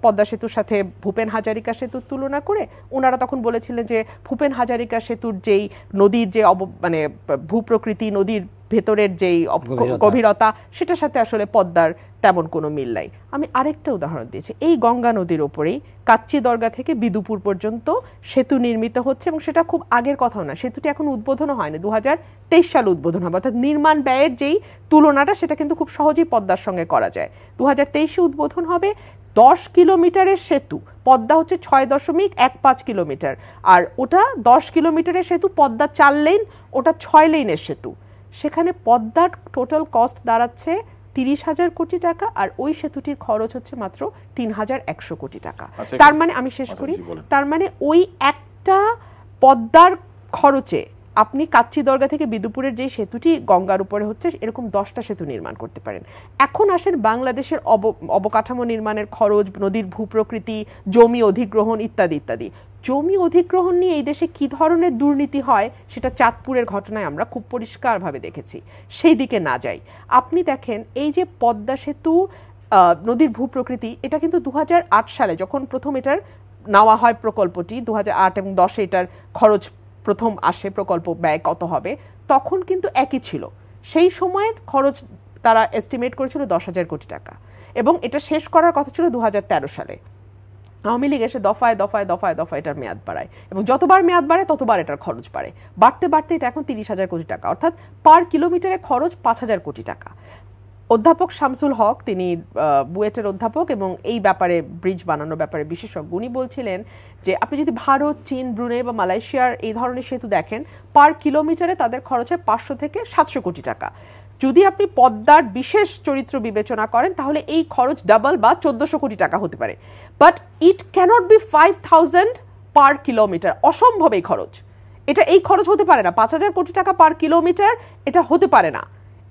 পদ্মা সেতুর সাথে ভূপেন হাজারিকা সেতুর তুলনা করে ওনারা তখন বলেছিলেন যে ভূপেন হাজারিকা সেতুর যেই নদীর যে অব মানে ভূপ্রকৃতি নদীর ভেতরের যেই গভীরতা সেটার সাথে আসলে পদ্মার তেমন কোনো মিল নাই আমি আরেকটা উদাহরণ দিয়েছি এই গঙ্গা নদীর ওপরেই কাচ্চি দরগা থেকে বিদুপুর পর্যন্ত সেতু নির্মিত হচ্ছে এবং সেটা খুব আগের কথাও না সেতুটি এখন উদ্বোধনও হয়নি দু তেইশ সালে উদ্বোধন হবে অর্থাৎ নির্মাণ ব্যয়ের যেই তুলনাটা সেটা কিন্তু খুব সহজেই পদ্মার সঙ্গে করা যায় দু হাজার তেইশে উদ্বোধন হবে দশ কিলোমিটারের সেতু পদ্মা হচ্ছে ছয় দশমিক এক পাঁচ কিলোমিটার আর ওটা দশ কিলোমিটারের সেতু পদ্মা চার লেন ওটা ছয় লেনের সেতু সেখানে পদ্মার টোটাল কস্ট দাঁড়াচ্ছে তিরিশ হাজার কোটি টাকা আর ওই সেতুটির খরচ হচ্ছে মাত্র তিন হাজার একশো কোটি টাকা আচ্ছা, তার মানে আমি শেষ আচ্ছা, করি তার মানে ওই একটা পদ্মার খরচে আপনি কাচ্চি দরগা থেকে বিদুপুরের যে সেতুটি গঙ্গার উপরে হচ্ছে এরকম দশটা সেতু নির্মাণ করতে পারেন এখন আসেন বাংলাদেশের অবকাঠামো নির্মাণের খরচ নদীর ভূপ্রকৃতি জমি অধিগ্রহণ ইত্যাদি ইত্যাদি জমি অধিগ্রহণ নিয়ে এই দেশে কি ধরনের দুর্নীতি হয় সেটা চাঁদপুরের ঘটনায় আমরা খুব পরিষ্কারভাবে দেখেছি সেই দিকে না যাই আপনি দেখেন এই যে পদ্মা সেতু নদীর ভূপ্রকৃতি এটা কিন্তু দু সালে যখন প্রথম এটার নেওয়া হয় প্রকল্পটি দু এবং দশে এটার খরচ প্রথম আসে প্রকল্প ব্যয় কত হবে তখন কিন্তু একই ছিল সেই সময়ের খরচ তারা এস্টিমেট করেছিল দশ হাজার কোটি টাকা এবং এটা শেষ করার কথা ছিল দু সালে আওয়ামী লীগ এসে দফায় দফায় দফায় দফায় এটার মেয়াদ বাড়ায় এবং যতবার মেয়াদ বাড়ে ততবার এটার খরচ বাড়ে বাড়তে বাড়তে এটা এখন তিরিশ হাজার কোটি টাকা অর্থাৎ পার কিলোমিটারে খরচ পাঁচ হাজার কোটি টাকা অধ্যাপক শামসুল হক তিনি বুয়েটের অধ্যাপক এবং এই ব্যাপারে ব্রিজ বানানোর ব্যাপারে বিশেষজ্ঞ উনি বলছিলেন যে আপনি যদি ভারত চীন ব্রুনেই বা মালয়েশিয়ার এই ধরনের সেতু দেখেন পার কিলোমিটারে তাদের খরচ হয় পাঁচশো থেকে সাতশো কোটি টাকা যদি আপনি পদ্মার বিশেষ চরিত্র বিবেচনা করেন তাহলে এই খরচ ডাবল বা চোদ্দশো কোটি টাকা হতে পারে but it cannot be five thousand per kilometre অসম্ভব এই খরচ এটা এই খরচ হতে পারে না পাঁচ হাজার কোটি টাকা পার কিলোমিটার এটা হতে পারে না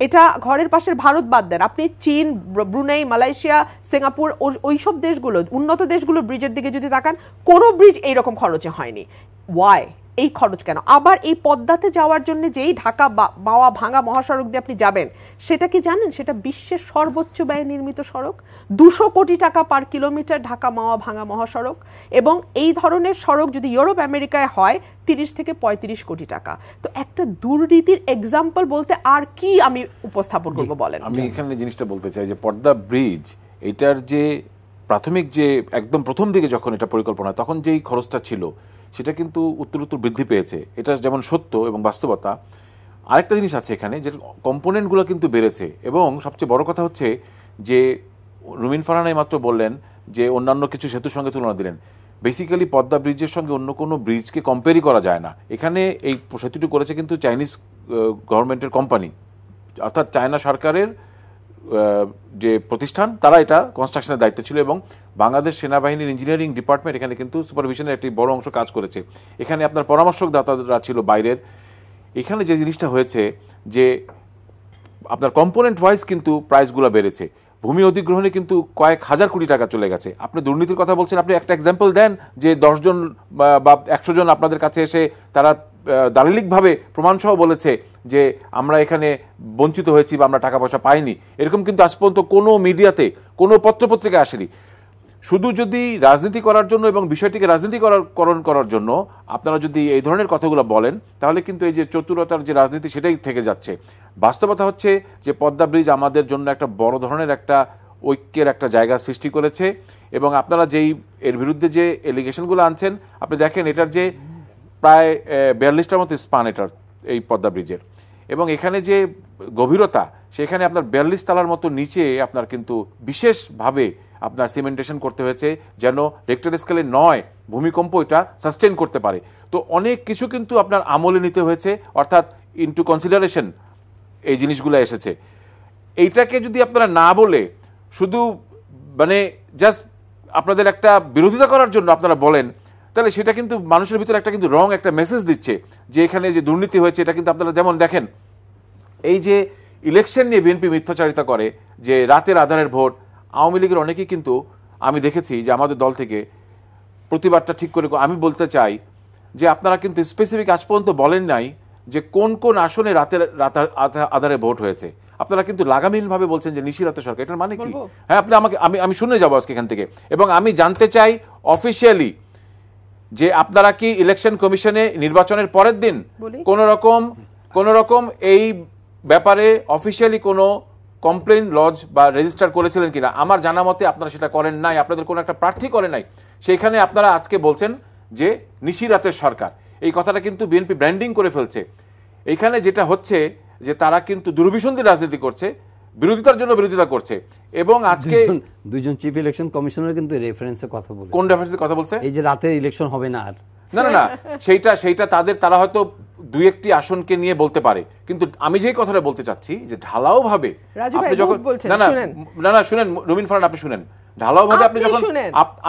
এটা ঘরের পাশের ভারত বাদ দেন আপনি চীন ব্রুনেই মালয়েশিয়া সিঙ্গাপুর ওই সব দেশগুলো উন্নত দেশগুলো ব্রিজের দিকে যদি তাকান কোনো ব্রিজ এইরকম খরচে হয়নি ওয়াই এই খরচ কেন আবার এই পদ্মাতে যাওয়ার জন্য যেই ঢাকা বাওয়া ভাঙা মহাসড়ক দিয়ে আপনি যাবেন সেটা কি জানেন সেটা বিশ্বের সর্বোচ্চ ব্যয় নির্মিত সড়ক দুশো কোটি টাকা পার কিলোমিটার ঢাকা মাওয়া ভাঙা মহাসড়ক এবং এই ধরনের সড়ক যদি ইউরোপ আমেরিকায় হয় তিরিশ থেকে পঁয়ত্রিশ কোটি টাকা তো একটা দুর্নীতির এক্সাম্পল বলতে আর কি আমি উপস্থাপন করবো বলেন আমি এখানে জিনিসটা বলতে চাই যে পদ্মা ব্রিজ এটার যে প্রাথমিক যে একদম প্রথম দিকে যখন এটা পরিকল্পনা তখন যেই খরচটা ছিল সেটা কিন্তু উত্তরোত্তর বৃদ্ধি পেয়েছে এটা যেমন সত্য এবং বাস্তবতা আরেকটা জিনিস আছে এখানে যে কম্পোনেন্টগুলো কিন্তু বেড়েছে এবং সবচেয়ে বড় কথা হচ্ছে যে রুমিন ফারানাই মাত্র বললেন যে অন্যান্য কিছু সেতুর সঙ্গে তুলনা দিলেন বেসিক্যালি পদ্মা ব্রিজের সঙ্গে অন্য কোনো ব্রিজকে কম্পেয়ারই করা যায় না এখানে এই সেতুটি করেছে কিন্তু চাইনিজ গভর্নমেন্টের কোম্পানি অর্থাৎ চায়না সরকারের যে প্রতিষ্ঠান তারা এটা কনস্ট্রাকশনের দায়িত্ব ছিল এবং বাংলাদেশ সেনাবাহিনীর ইঞ্জিনিয়ারিং ডিপার্টমেন্ট এখানে কিন্তু সুপারভিশনের একটি বড় অংশ কাজ করেছে এখানে আপনার পরামর্শক দাতারা ছিল বাইরের এখানে যে জিনিসটা হয়েছে যে আপনার কম্পোনেন্ট ওয়াইজ কিন্তু প্রাইসগুলো বেড়েছে ভূমি অধিগ্রহণে কিন্তু কয়েক হাজার কোটি টাকা চলে গেছে আপনি দুর্নীতির কথা বলছেন আপনি একটা এক্সাম্পল দেন যে দশজন বা একশো জন আপনাদের কাছে এসে তারা দালিলিকভাবে প্রমাণসহ বলেছে যে আমরা এখানে বঞ্চিত হয়েছি বা আমরা টাকা পয়সা পাইনি এরকম কিন্তু আজ পর্যন্ত কোনো মিডিয়াতে কোনো পত্রপত্রিকা আসেনি শুধু যদি রাজনীতি করার জন্য এবং বিষয়টিকে রাজনীতি করার করণ করার জন্য আপনারা যদি এই ধরনের কথাগুলো বলেন তাহলে কিন্তু এই যে চতুরতার যে রাজনীতি সেটাই থেকে যাচ্ছে বাস্তবতা হচ্ছে যে পদ্মা ব্রিজ আমাদের জন্য একটা বড় ধরনের একটা ঐক্যের একটা জায়গা সৃষ্টি করেছে এবং আপনারা যেই এর বিরুদ্ধে যে এলিগেশনগুলো আনছেন আপনি দেখেন এটার যে প্রায় বিয়াল্লিশটার মতো স্পান এটার এই পদ্মা ব্রিজের এবং এখানে যে গভীরতা সেখানে আপনার বিয়াল্লিশ তালার মতো নিচে আপনার কিন্তু বিশেষভাবে আপনার সিমেন্টেশন করতে হয়েছে যেন রেক্টার স্কেলে নয় ভূমিকম্প এটা সাস্টেন করতে পারে তো অনেক কিছু কিন্তু আপনার আমলে নিতে হয়েছে অর্থাৎ ইনটু কনসিডারেশন এই জিনিসগুলো এসেছে এইটাকে যদি আপনারা না বলে শুধু মানে জাস্ট আপনাদের একটা বিরোধিতা করার জন্য আপনারা বলেন তাহলে সেটা কিন্তু মানুষের ভিতরে একটা কিন্তু রং একটা মেসেজ দিচ্ছে যে এখানে যে দুর্নীতি হয়েছে এটা কিন্তু আপনারা যেমন দেখেন এই যে ইলেকশন নিয়ে বিএনপি মিথ্যাচারিতা করে যে রাতের আধারের ভোট আওয়ামী লীগের অনেকেই কিন্তু আমি দেখেছি যে আমাদের দল থেকে প্রতিবাদটা ঠিক করে আমি বলতে চাই যে আপনারা কিন্তু স্পেসিফিক আজ পর্যন্ত বলেন নাই যে কোন কোন আসনে রাতের আধারে ভোট হয়েছে আপনারা কিন্তু লাগামহীনভাবে বলছেন যে নিশিরাতে সরকার এটার মানে কি হ্যাঁ আপনি আমাকে আমি আমি শুনে যাবো আজকে এখান থেকে এবং আমি জানতে চাই অফিসিয়ালি যে আপনারা কি ইলেকশন কমিশনে নির্বাচনের পরের দিন কোন রকম কোন রকম এই ব্যাপারে অফিসিয়ালি কোনো কমপ্লেন লজ বা রেজিস্টার করেছিলেন কিনা আমার জানা মতে আপনারা সেটা করেন নাই আপনাদের কোনো একটা প্রার্থী করে নাই সেইখানে আপনারা আজকে বলছেন যে নিশিরাতের সরকার এই কথাটা কিন্তু বিএনপি ব্র্যান্ডিং করে ফেলছে এইখানে যেটা হচ্ছে যে তারা কিন্তু দুর্বিসন্ধি রাজনীতি করছে বিরোধিতার জন্য বিরোধিতা করছে এবং আজকে দুইজন চিফ ইলেকশন কমিশনার কিন্তু রেফারেন্সে কথা বলছে কোন রেফারেন্সে কথা বলছে এই যে রাতের ইলেকশন হবে না আর না না না সেইটা সেইটা তাদের তারা হয়তো দুই একটি আসনকে নিয়ে বলতে পারে কিন্তু আমি যেই কথাটা বলতে চাচ্ছি যে ঢালাও ভাবে আপনি যখন না না না শুনেন রবীন আপনি শুনেন ঢালাওভাবে আপনি যখন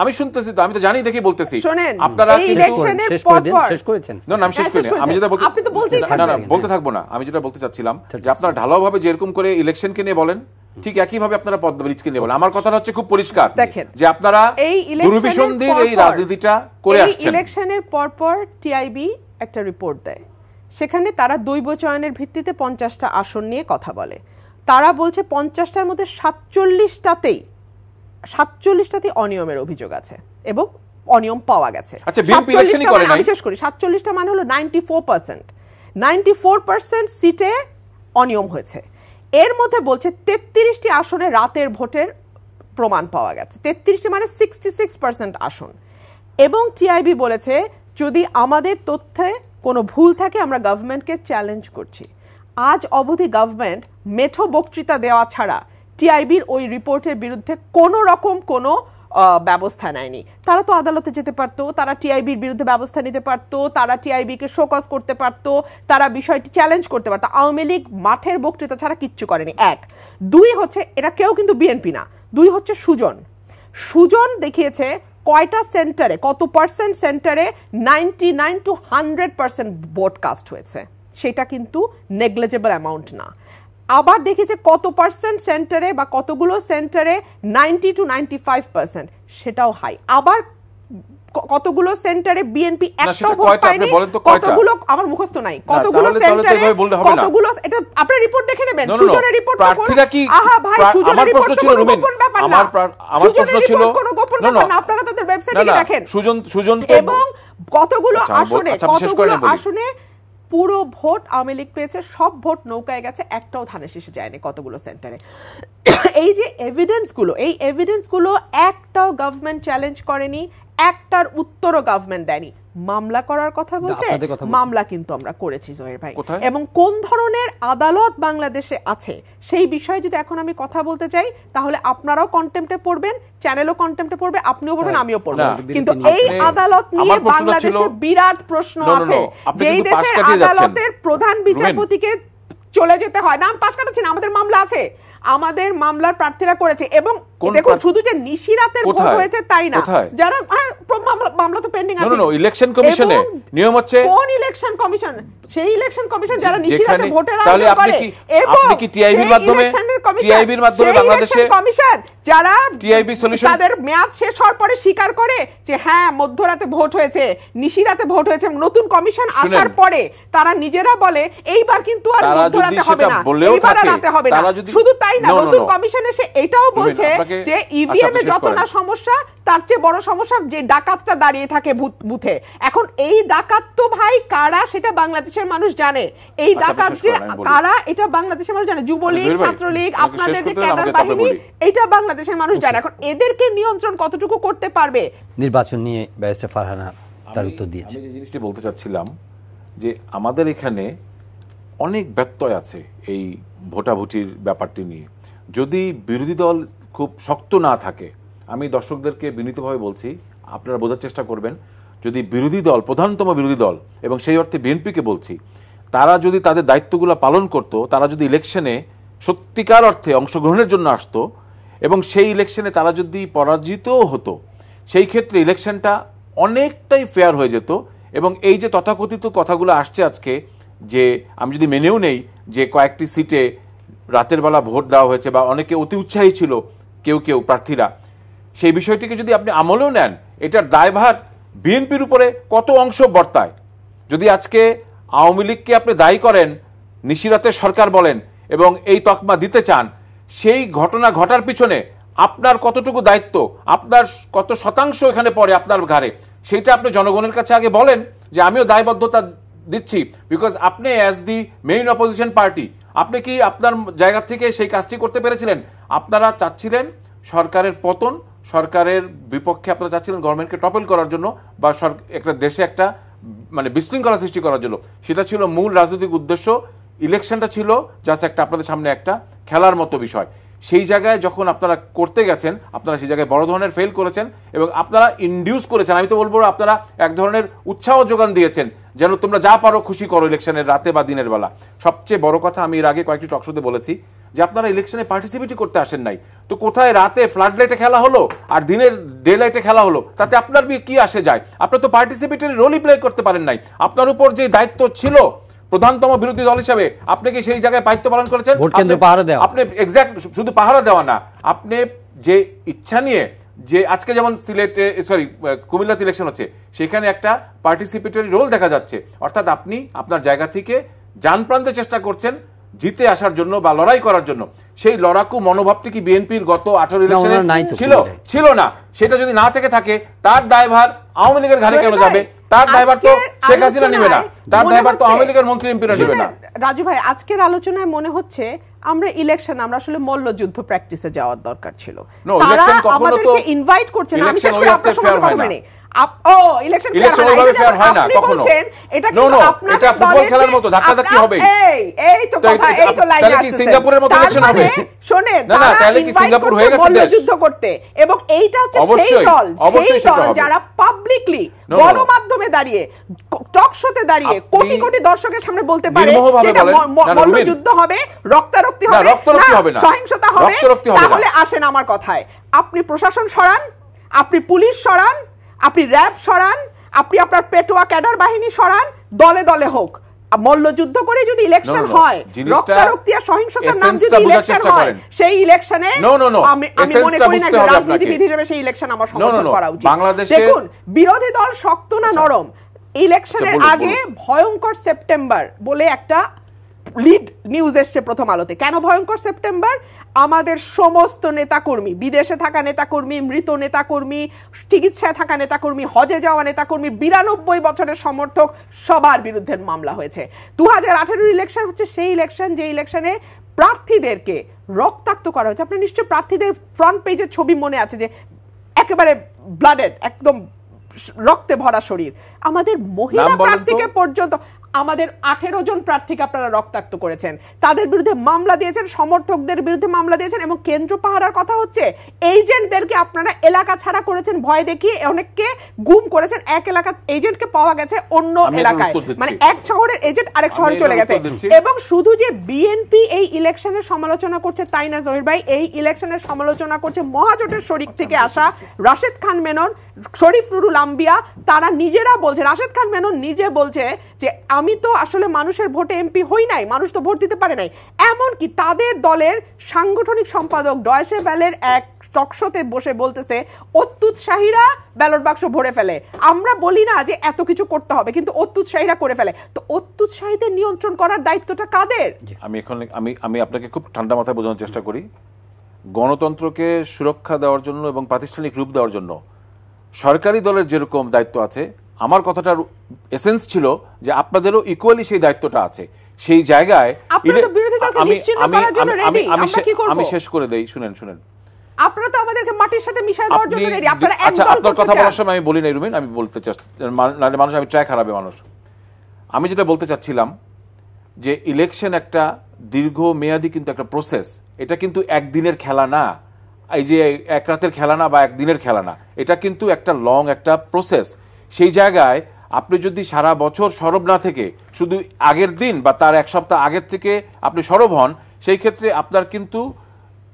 আমি শুনতেছি তো আমি তো জানি দেখি বলতেছি আপনারা শেষ করেছেন না আমি শেষ হ্যাঁ, আমি যেটা বলতে না না বলতে থাকবো না আমি যেটা বলতে চাচ্ছিলাম যে আপনারা ভাবে যেরকম করে ইলেকশনকে নিয়ে বলেন ঠিক ভাবে আপনারা নিয়ে বলেন আমার কথাটা হচ্ছে খুব পরিষ্কার যে আপনারা দুর্বিসন্ধির এই রাজনীতিটা করে আসছেন ইলেকশনের পরপর টিআইবি একটা রিপোর্ট দেয় সেখানে তারা দৈব চয়নের ভিত্তিতে পঞ্চাশটা আসন নিয়ে কথা বলে তারা বলছে পঞ্চাশটার মধ্যে সাতচল্লিশটাতেই সাতচল্লিশটাতে অনিয়মের অভিযোগ আছে এবং অনিয়ম পাওয়া গেছে আচ্ছা, বিশেষ মানে করি সাতচল্লিশটা মানে হলো ninety four percent ninety four percent সিটে অনিয়ম হয়েছে এর মধ্যে বলছে তেত্রিশটি আসনে রাতের ভোটের প্রমাণ পাওয়া গেছে তেত্রিশটি মানে সিক্সটি সিক্স পার্সেন্ট আসন এবং টিআইবি বলেছে যদি আমাদের তথ্যে কোনো ভুল থাকে আমরা গভর্নমেন্টকে চ্যালেঞ্জ করছি আজ অবধি গভর্নমেন্ট মেঠো বক্তৃতা দেওয়া ছাড়া টিআইবির ওই রিপোর্টের বিরুদ্ধে কোনো রকম কোনো ব্যবস্থা নেয়নি তারা তো আদালতে যেতে পারতো তারা টিআইবির বিরুদ্ধে ব্যবস্থা নিতে পারতো তারা টিআইবিকে শোকজ করতে পারতো তারা বিষয়টি চ্যালেঞ্জ করতে পারতো আওয়ামী লীগ মাঠের বক্তৃতা ছাড়া কিচ্ছু করেনি এক দুই হচ্ছে এরা কেউ কিন্তু বিএনপি না দুই হচ্ছে সুজন সুজন দেখিয়েছে কয়টা সেন্টারে কত পার্সেন্ট সেন্টারে ninety nine to hundred percent vote cast হয়েছে সেটা কিন্তু নেগলেজেবল অ্যামাউন্ট না আবার দেখি যে কত পার্সেন্ট সেন্টারে বা কতগুলো সেন্টারে ninety two ninety five percent সেটাও হাই আবার কতগুলো সেন্টারে বিএনপি একটাও ভোট পায়নি কতগুলো আমার মুখস্থ নাই কতগুলো সেন্টারে কতগুলো এটা আপনারা রিপোর্ট দেখে নেবেন সুজনের রিপোর্ট প্রার্থীরা কি আহা ভাই সুজনের রিপোর্ট ছিল রুমেন আমার আমার প্রশ্ন ছিল কোনো গোপন ব্যাপার না আপনারা তাদের ওয়েবসাইটে দেখেন সুজন সুজন এবং কতগুলো আচ্ছা, আসনে আচ্ছা, কতগুলো আসনে পুরো ভোট আওয়ামী লীগ পেয়েছে সব ভোট নৌকায় গেছে একটাও ধানের শেষে যায়নি কতগুলো সেন্টারে এই যে এভিডেন্সগুলো এই এভিডেন্সগুলো একটাও গভর্নমেন্ট চ্যালেঞ্জ করেনি একটার উত্তরও গভর্নমেন্ট দেয়নি মামলা করার কথা বলছে মামলা কিন্তু আমরা করেছি জহির ভাই এবং কোন ধরনের আদালত বাংলাদেশে আছে সেই বিষয়ে যদি এখন আমি কথা বলতে চাই তাহলে আপনারাও কন্টেম্পটে পড়বেন চ্যানেলও কন্টেম্পটে পড়বে আপনিও পড়বেন হ্যাঁ। আমিও পড়বো কিন্তু এই আদালত নিয়ে বাংলাদেশে বিরাট প্রশ্ন আছে যেই দেশের আদালতের প্রধান বিচারপতিকে চলে যেতে হয় না আমি পাশ কাটাচ্ছি না আমাদের মামলা আছে আমাদের মামলার প্রার্থীরা করেছে এবং শুধু যে নিশিরাতের ভোট হয়েছে তাই না যারা মামলা তো পেন্ডিং আছে নো ইলেকশন কমিশনে নিয়ম হচ্ছে কোন ইলেকশন কমিশন সেই ইলেকশন কমিশন যারা নিশিরাতে ভোটের আপনি কি মাধ্যমে মাধ্যমে বাংলাদেশে কমিশন যারা টিআইবি সলিউশন তাদের মেয়াদ শেষ হওয়ার পরে স্বীকার করে যে হ্যাঁ মধ্যরাতে ভোট হয়েছে নিশিরাতে ভোট হয়েছে নতুন কমিশন আসার পরে তারা নিজেরা বলে এইবার কিন্তু আর মধ্যরাতে হবে না এইবার রাতে হবে না শুধু তাই না নতুন কমিশন এসে এটাও বলছে আমাকে যে ইভিএম e আচ্ছা, এ যত না সমস্যা তার চেয়ে বড় সমস্যা যে ডাকাতটা দাঁড়িয়ে থাকে বুথে এখন এই ডাকাত তো ভাই কারা সেটা বাংলাদেশের মানুষ জানে এই আচ্ছা, ডাকাত যে কারা এটা বাংলাদেশের মানুষ জানে যুবলীগ আচ্ছা, ছাত্রলীগ আপনাদের যে ক্যাডার বাহিনী এটা বাংলাদেশের মানুষ জানে এখন এদেরকে নিয়ন্ত্রণ কতটুকু করতে পারবে নির্বাচন নিয়ে ব্যারিস্টার ফারহানা তার উত্তর দিয়েছে আমি যে জিনিসটি বলতে চাচ্ছিলাম যে আমাদের এখানে অনেক ব্যত্যয় আছে এই ভোটাভুটির ব্যাপারটি নিয়ে যদি বিরোধী দল খুব শক্ত না থাকে আমি দর্শকদেরকে বিনীতভাবে বলছি আপনারা বোঝার চেষ্টা করবেন যদি বিরোধী দল প্রধানতম বিরোধী দল এবং সেই অর্থে বিএনপিকে বলছি তারা যদি তাদের দায়িত্বগুলো পালন করত তারা যদি ইলেকশনে সত্যিকার অর্থে অংশগ্রহণের জন্য আসতো এবং সেই ইলেকশনে তারা যদি পরাজিতও হতো সেই ক্ষেত্রে ইলেকশনটা অনেকটাই ফেয়ার হয়ে যেত এবং এই যে তথাকথিত কথাগুলো আসছে আজকে যে আমি যদি মেনেও নেই যে কয়েকটি সিটে রাতের বেলা ভোট দেওয়া হয়েছে বা অনেকে অতি উৎসাহী ছিল কেউ কেউ প্রার্থীরা সেই বিষয়টিকে যদি আপনি আমলেও নেন এটার দায়ভার বিএনপির উপরে কত অংশ বর্তায় যদি আজকে আওয়ামী লীগকে আপনি দায়ী করেন নিশিরাতের সরকার বলেন এবং এই তকমা দিতে চান সেই ঘটনা ঘটার পিছনে আপনার কতটুকু দায়িত্ব আপনার কত শতাংশ এখানে পড়ে আপনার ঘাড়ে সেটা আপনি জনগণের কাছে আগে বলেন যে আমিও দায়বদ্ধতা দিচ্ছি বিকজ আপনি as the main opposition party আপনি কি আপনার জায়গা থেকে সেই কাজটি করতে পেরেছিলেন আপনারা চাচ্ছিলেন সরকারের পতন সরকারের বিপক্ষে আপনারা চাচ্ছিলেন গভর্নমেন্টকে টপেল করার জন্য বা একটা দেশে একটা মানে বিশৃঙ্খলা সৃষ্টি করার জন্য সেটা ছিল মূল রাজনৈতিক উদ্দেশ্য ইলেকশনটা ছিল জাস্ট একটা আপনাদের সামনে একটা খেলার মতো বিষয় সেই জায়গায় যখন আপনারা করতে গেছেন আপনারা সেই জায়গায় বড় ধরনের ফেল করেছেন এবং আপনারা ইন্ডিউস করেছেন আমি তো বলবো আপনারা এক ধরনের উৎসাহ যোগান দিয়েছেন যেন তোমরা যা পারো খুশি করো ইলেকশনের রাতে বা দিনের বেলা সবচেয়ে বড় কথা আমি এর আগে কয়েকটি টকশোতে বলেছি যে আপনারা ইলেকশনে পার্টিসিপেট করতে আসেন নাই তো কোথায় রাতে ফ্লাড লাইটে খেলা হলো আর দিনের ডে লাইটে খেলা হলো তাতে আপনার কি আসে যায় আপনার তো পার্টিসিপেটের রোলই প্লে করতে পারেন নাই আপনার উপর যে দায়িত্ব ছিল প্রধানতম বিরোধী দল হিসেবে আপনি কি সেই জায়গায় দায়িত্ব পালন করেছেন ভোট কেন্দ্র পাহারা দেওয়া আপনি এক্স্যাক্ট শুধু পাহারা দেওয়া না আপনি যে ইচ্ছা নিয়ে যে আজকে যেমন সিলেটে সরি কুমিল্লাতে ইলেকশন হচ্ছে সেখানে একটা পার্টিসিপেটরি রোল দেখা যাচ্ছে অর্থাৎ আপনি আপনার জায়গা থেকে যান প্রান্তে চেষ্টা করছেন জিতে আসার জন্য বা লড়াই করার জন্য সেই লড়াকু মনোভাবটি কি বিএনপির গত আঠারো ইলেকশনে ছিল ছিল না সেটা যদি না থেকে থাকে তার দায়ভার আওয়ামী লীগের ঘাড়ে কেন যাবে তার দায়ভার তো শেখ হাসিনা নেবে না তার দায়ভার তো আওয়ামী লীগের মন্ত্রী এমপিরা নেবে না রাজু ভাই আজকের আলোচনায় মনে হচ্ছে আমরা ইলেকশন আমরা আসলে মল্লযুদ্ধ প্র্যাকটিসে যাওয়ার দরকার ছিল তারা আমাদেরকে ইনভাইট করছে না আমি আপনার সঙ্গে কথা ও ইলেকশন ফেয়ার হয় না কখনো এটা এটা ফুটবল খেলার মতো হবে এই এই তো কথা এই তো লাইন আছে সিঙ্গাপুরের মতো ইলেকশন হবে মানে না না তাহলে কি সিঙ্গাপুর হয়ে গেছে দেশ যুদ্ধ করতে এবং এইটা হচ্ছে সেই দল সেই দল যারা পাবলিকলি গণমাধ্যমে দাঁড়িয়ে টক শোতে দাঁড়িয়ে কোটি কোটি দর্শকের সামনে বলতে পারে সেটা মল্লযুদ্ধ হবে রক্তারক্তি হবে রক্তারক্তি হবে না সহিংসতা হবে তাহলে আসেন আমার কথায় আপনি প্রশাসন সরান আপনি পুলিশ সরান আপনি র্যাব সরান আপনি আপনার পেটোয়া ক্যাডার বাহিনী সরান দলে দলে হোক মল্লযুদ্ধ করে যদি ইলেকশন হয় রক্তারক্তি আর সহিংসতার নাম যদি ইলেকশন হয় সেই ইলেকশনে আমি মনে করি না যে রাজনীতিবিদ হিসেবে সেই ইলেকশন আমার সমর্থন করা উচিত দেখুন বিরোধী দল শক্ত না আচ্ছা। নরম ইলেকশনের আচ্ছা, আগে ভয়ঙ্কর সেপ্টেম্বর বলে একটা লিড নিউজ এসছে প্রথম আলোতে কেন ভয়ঙ্কর সেপ্টেম্বর আমাদের সমস্ত নেতাকর্মী বিদেশে থাকা নেতাকর্মী মৃত নেতাকর্মী চিকিৎসায় থাকা নেতাকর্মী হজে যাওয়া নেতাকর্মী বিরানব্বই বছরের সমর্থক সবার বিরুদ্ধে মামলা হয়েছে দু হাজার আঠেরোর ইলেকশন হচ্ছে সেই ইলেকশন যে ইলেকশনে প্রার্থীদেরকে রক্তাক্ত করা হয়েছে আপনার নিশ্চয় প্রার্থীদের ফ্রন্ট পেজের ছবি মনে আছে যে একেবারে ব্লাডেড একদম রক্তে ভরা শরীর আমাদের মহিলা প্রার্থীকে পর্যন্ত আমাদের আঠেরো জন প্রার্থীকে আপনারা রক্তাক্ত করেছেন তাদের বিরুদ্ধে মামলা দিয়েছেন সমর্থকদের বিরুদ্ধে মামলা দিয়েছেন এবং কেন্দ্র পাহারার কথা হচ্ছে এজেন্টদেরকে আপনারা এলাকা ছাড়া করেছেন ভয় দেখিয়ে অনেককে গুম করেছেন এক এলাকা এজেন্টকে পাওয়া গেছে অন্য এলাকায় মানে এক শহরের এজেন্ট আরেক শহরে চলে গেছে এবং শুধু যে বিএনপি এই ইলেকশনের সমালোচনা করছে তাই না জহির ভাই এই ইলেকশনের সমালোচনা করছে মহাজোটের শরিক থেকে আসা রাশেদ খান মেনন শরীফ নুরুল আম্বিয়া তারা নিজেরা বলছে রাশেদ খান মেনন নিজে বলছে যে আমি তো আসলে মানুষের ভোটে এমপি হই নাই মানুষ তো ভোট দিতে পারে নাই এমনকি তাদের দলের সাংগঠনিক সম্পাদক ডয়েসে ব্যালের এক টকশোতে বসে বলতেছে অত্যুৎসাহীরা ব্যালট বাক্স ভরে ফেলে আমরা বলি না যে এত কিছু করতে হবে কিন্তু অত্যুৎসাহীরা করে ফেলে তো অত্যুৎসাহীদের নিয়ন্ত্রণ করার দায়িত্বটা কাদের আমি এখন আমি আমি আপনাকে খুব ঠান্ডা মাথায় বোঝানোর চেষ্টা করি গণতন্ত্রকে সুরক্ষা দেওয়ার জন্য এবং প্রাতিষ্ঠানিক রূপ দেওয়ার জন্য সরকারি দলের যেরকম দায়িত্ব আছে আমার কথাটার এসেন্স ছিল যে আপনাদেরও ইকুয়ালি সেই দায়িত্বটা আছে সেই জায়গায় আমি শেষ করে দেই শুনেন শুনেন আপনারা তো আমাদেরকে মাটির সাথে মিশায় দেওয়ার জন্য রেডি আপনারা আচ্ছা আপনার কথা বলার সময় আমি বলি নাই রুমিন আমি বলতে চাচ্ছি মানে- মানে মানুষ আমি ট্র্যাক হারাবে মানুষ আমি যেটা বলতে চাচ্ছিলাম যে ইলেকশন একটা দীর্ঘ মেয়াদি কিন্তু একটা প্রসেস এটা কিন্তু একদিনের খেলা না এই যে এক রাতের খেলা না বা একদিনের খেলা না এটা কিন্তু একটা লং একটা প্রসেস সেই জায়গায় আপনি যদি সারা বছর সরব না থেকে শুধু আগের দিন বা তার এক সপ্তাহ আগের থেকে আপনি সরব হন সেই ক্ষেত্রে আপনার কিন্তু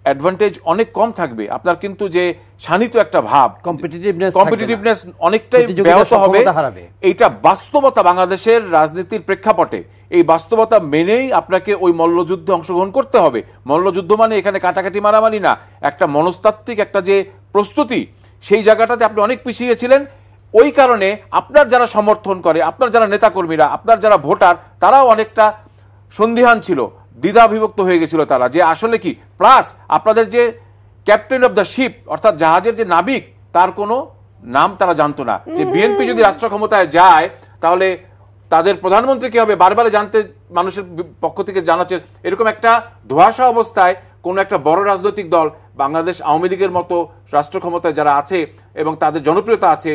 অ্যাডভান্টেজ অনেক কম থাকবে আপনার কিন্তু যে শানিত একটা ভাব কম্পিটিটিভনেস কম্পিটিটিভনেস অনেকটাই ব্যাহত হবে এইটা বাস্তবতা বাংলাদেশের রাজনীতির প্রেক্ষাপটে এই বাস্তবতা মেনেই আপনাকে ওই মল্লযুদ্ধে অংশগ্রহণ করতে হবে মল্লযুদ্ধ মানে এখানে কাটাকাটি মারামারি না একটা মনস্তাত্ত্বিক একটা যে প্রস্তুতি সেই জায়গাটাতে আপনি অনেক পিছিয়েছিলেন ওই কারণে আপনার যারা সমর্থন করে আপনার যারা নেতাকর্মীরা আপনার যারা ভোটার তারাও অনেকটা সন্দিহান ছিল দ্বিধা বিভক্ত হয়ে গেছিল তারা যে আসলে কি প্লাস আপনাদের যে ক্যাপ্টেন অব দ্য শিপ অর্থাৎ জাহাজের যে নাবিক তার কোনো নাম তারা জানতো না যে বিএনপি যদি রাষ্ট্র ক্ষমতায় যায় তাহলে তাদের প্রধানমন্ত্রী কি হবে বারবার জানতে মানুষের পক্ষ থেকে জানাচ্ছে এরকম একটা ধোয়াশা অবস্থায় কোনো একটা বড় রাজনৈতিক দল বাংলাদেশ আওয়ামী লীগের মতো রাষ্ট্র ক্ষমতায় যারা আছে এবং তাদের জনপ্রিয়তা আছে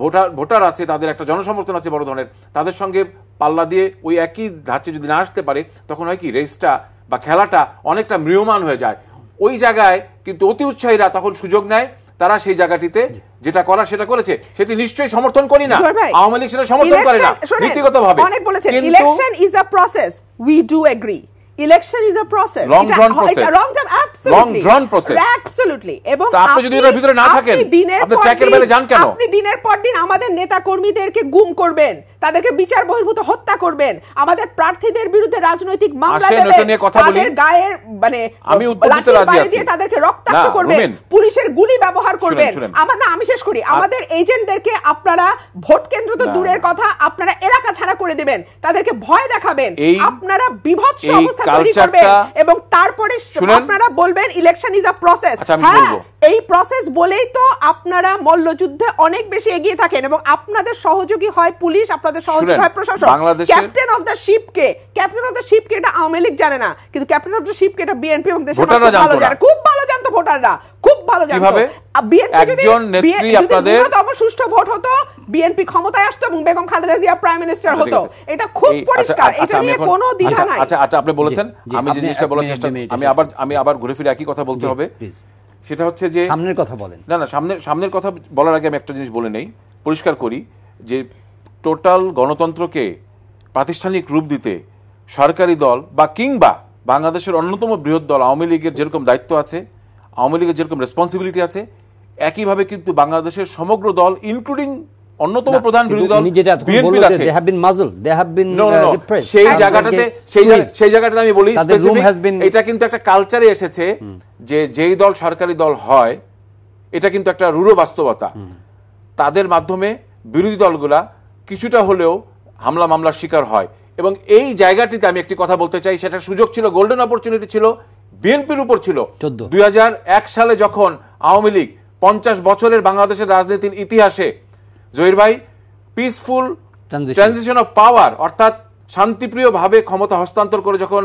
ভোটার ভোটার আছে তাদের একটা জনসমর্থন আছে বড় ধরনের তাদের সঙ্গে পাল্লা দিয়ে ওই একই ধাঁচে যদি না আসতে পারে তখন হয় কি রেসটা বা খেলাটা অনেকটা মৃয়মান হয়ে যায় ওই জায়গায় কিন্তু অতি উৎসাহীরা তখন সুযোগ নেয় তারা সেই জায়গাটিতে যেটা করার সেটা করেছে সেটি নিশ্চয়ই সমর্থন করি না আওয়ামী লীগ সেটা সমর্থন করে না নীতিগত ভাবে অনেক বলেছেন election is a process we do agree election is a process long drawn process long term absolutely long drawn process absolutely এবং আপনি যদি এর ভিতরে না থাকেন আপনি ট্র্যাকের বাইরে যান কেন আপনি দিনের পর দিন আমাদের নেতা কর্মীদেরকে গুম করবেন তাদেরকে বিচার বহির্ভূত হত্যা করবেন আমাদের প্রার্থীদের বিরুদ্ধে রাজনৈতিক মামলা দেবেন তাদের গায়ের মানে আমি উত্তেজিত রাজি আছি তাদেরকে রক্তাক্ত করবেন পুলিশের গুলি ব্যবহার করবেন আমার না আমি শেষ করি আমাদের এজেন্টদেরকে আপনারা ভোট কেন্দ্র তো দূরের কথা আপনারা এলাকা ছাড়া করে দিবেন তাদেরকে ভয় দেখাবেন আপনারা বিভৎস অবস্থা তৈরি এবং তারপরে আপনারা বলবেন ইলেকশন ইজ আ প্রসেস এই প্রসেস বলেই তো আপনারা মল্লযুদ্ধে অনেক বেশি এগিয়ে থাকেন এবং আপনাদের সহযোগী হয় পুলিশ আপনাদের সহযোগী হয় প্রশাসন ক্যাপ্টেন অফ দ্য শিপকে ক্যাপ্টেন অফ দ্য শিপকে এটা আওয়ামী লীগ জানে না কিন্তু ক্যাপ্টেন অফ দ্য শিপকে এটা বিএনপি এবং দেশের ভালো জানে খুব ভালো জানতো ভোটাররা খুব ভালো জানতো একজন নেত্রী আপনাদের ভোট হতো বিএনপি ক্ষমতায় আসতো এবং বেগম খালেদা জিয়া প্রাইম আচ্ছা, মিনিস্টার হতো এটা খুব আচ্ছা, পরিষ্কার আচ্ছা, এটা নিয়ে কোনো দ্বিধা নাই আচ্ছা আচ্ছা আপনি বলেছেন আমি যে জিনিসটা বলার চেষ্টা আমি আবার আমি আবার ঘুরে ফিরে একই কথা বলতে হবে সেটা হচ্ছে যে সামনের কথা বলেন না না সামনের সামনের কথা বলার আগে আমি একটা জিনিস বলে নেই পরিষ্কার করি যে টোটাল গণতন্ত্রকে প্রাতিষ্ঠানিক রূপ দিতে সরকারি দল বা কিংবা বাংলাদেশের অন্যতম বৃহৎ দল আওয়ামী লীগের যেরকম দায়িত্ব আছে আওয়ামী লীগের যেরকম রেসপন্সিবিলিটি আছে একইভাবে কিন্তু বাংলাদেশের সমগ্র দল ইনক্লুডিং অন্যতম প্রধান বিরোধী দল uh, এটা কিন্তু একটা কালচারে এসেছে যে যেই দল সরকারি দল হয় এটা কিন্তু একটা রূঢ় বাস্তবতা তাদের মাধ্যমে বিরোধী দলগুলা কিছুটা হলেও হামলা মামলার শিকার হয় এবং এই জায়গাটিতে আমি একটি কথা বলতে চাই সেটা সুযোগ ছিল গোল্ডেন অপরচুনিটি ছিল বিএনপির উপর ছিল দুই সালে যখন আওয়ামী লীগ পঞ্চাশ বছরের বাংলাদেশের রাজনীতির ইতিহাসে জহির ভাই পিসফুল ট্রানজিশন অফ পাওয়ার অর্থাৎ শান্তিপ্রিয়ভাবে ক্ষমতা হস্তান্তর করে যখন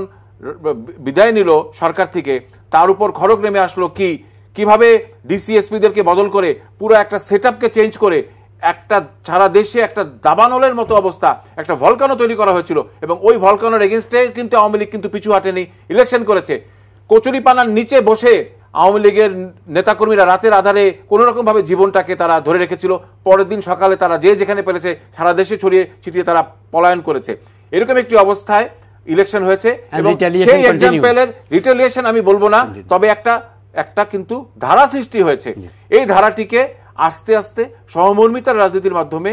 বিদায় নিল সরকার থেকে তার উপর খড়গ নেমে আসলো কি কিভাবে ডিসিএসপিদেরকে বদল করে পুরো একটা সেট চেঞ্জ করে একটা সারা দেশে একটা দাবানলের মতো অবস্থা একটা ভলকানো তৈরি করা হয়েছিল এবং ওই ভলকানোর এগেনস্টে কিন্তু আওয়ামী লীগ কিন্তু পিছু হাটেনি ইলেকশন করেছে কচুরিপানার নিচে বসে আওয়ামী লীগের নেতাকর্মীরা রাতের আধারে কোনো রকমভাবে জীবনটাকে তারা ধরে রেখেছিল পরের দিন সকালে তারা যে যেখানে পেরেছে সারা দেশে ছড়িয়ে ছিটিয়ে তারা পলায়ন করেছে এরকম একটি অবস্থায় ইলেকশন হয়েছে এবং রিটেলিয়েশন আমি বলবো না তবে একটা একটা কিন্তু ধারা সৃষ্টি হয়েছে এই ধারাটিকে আস্তে আস্তে সহমর্মিতার রাজনীতির মাধ্যমে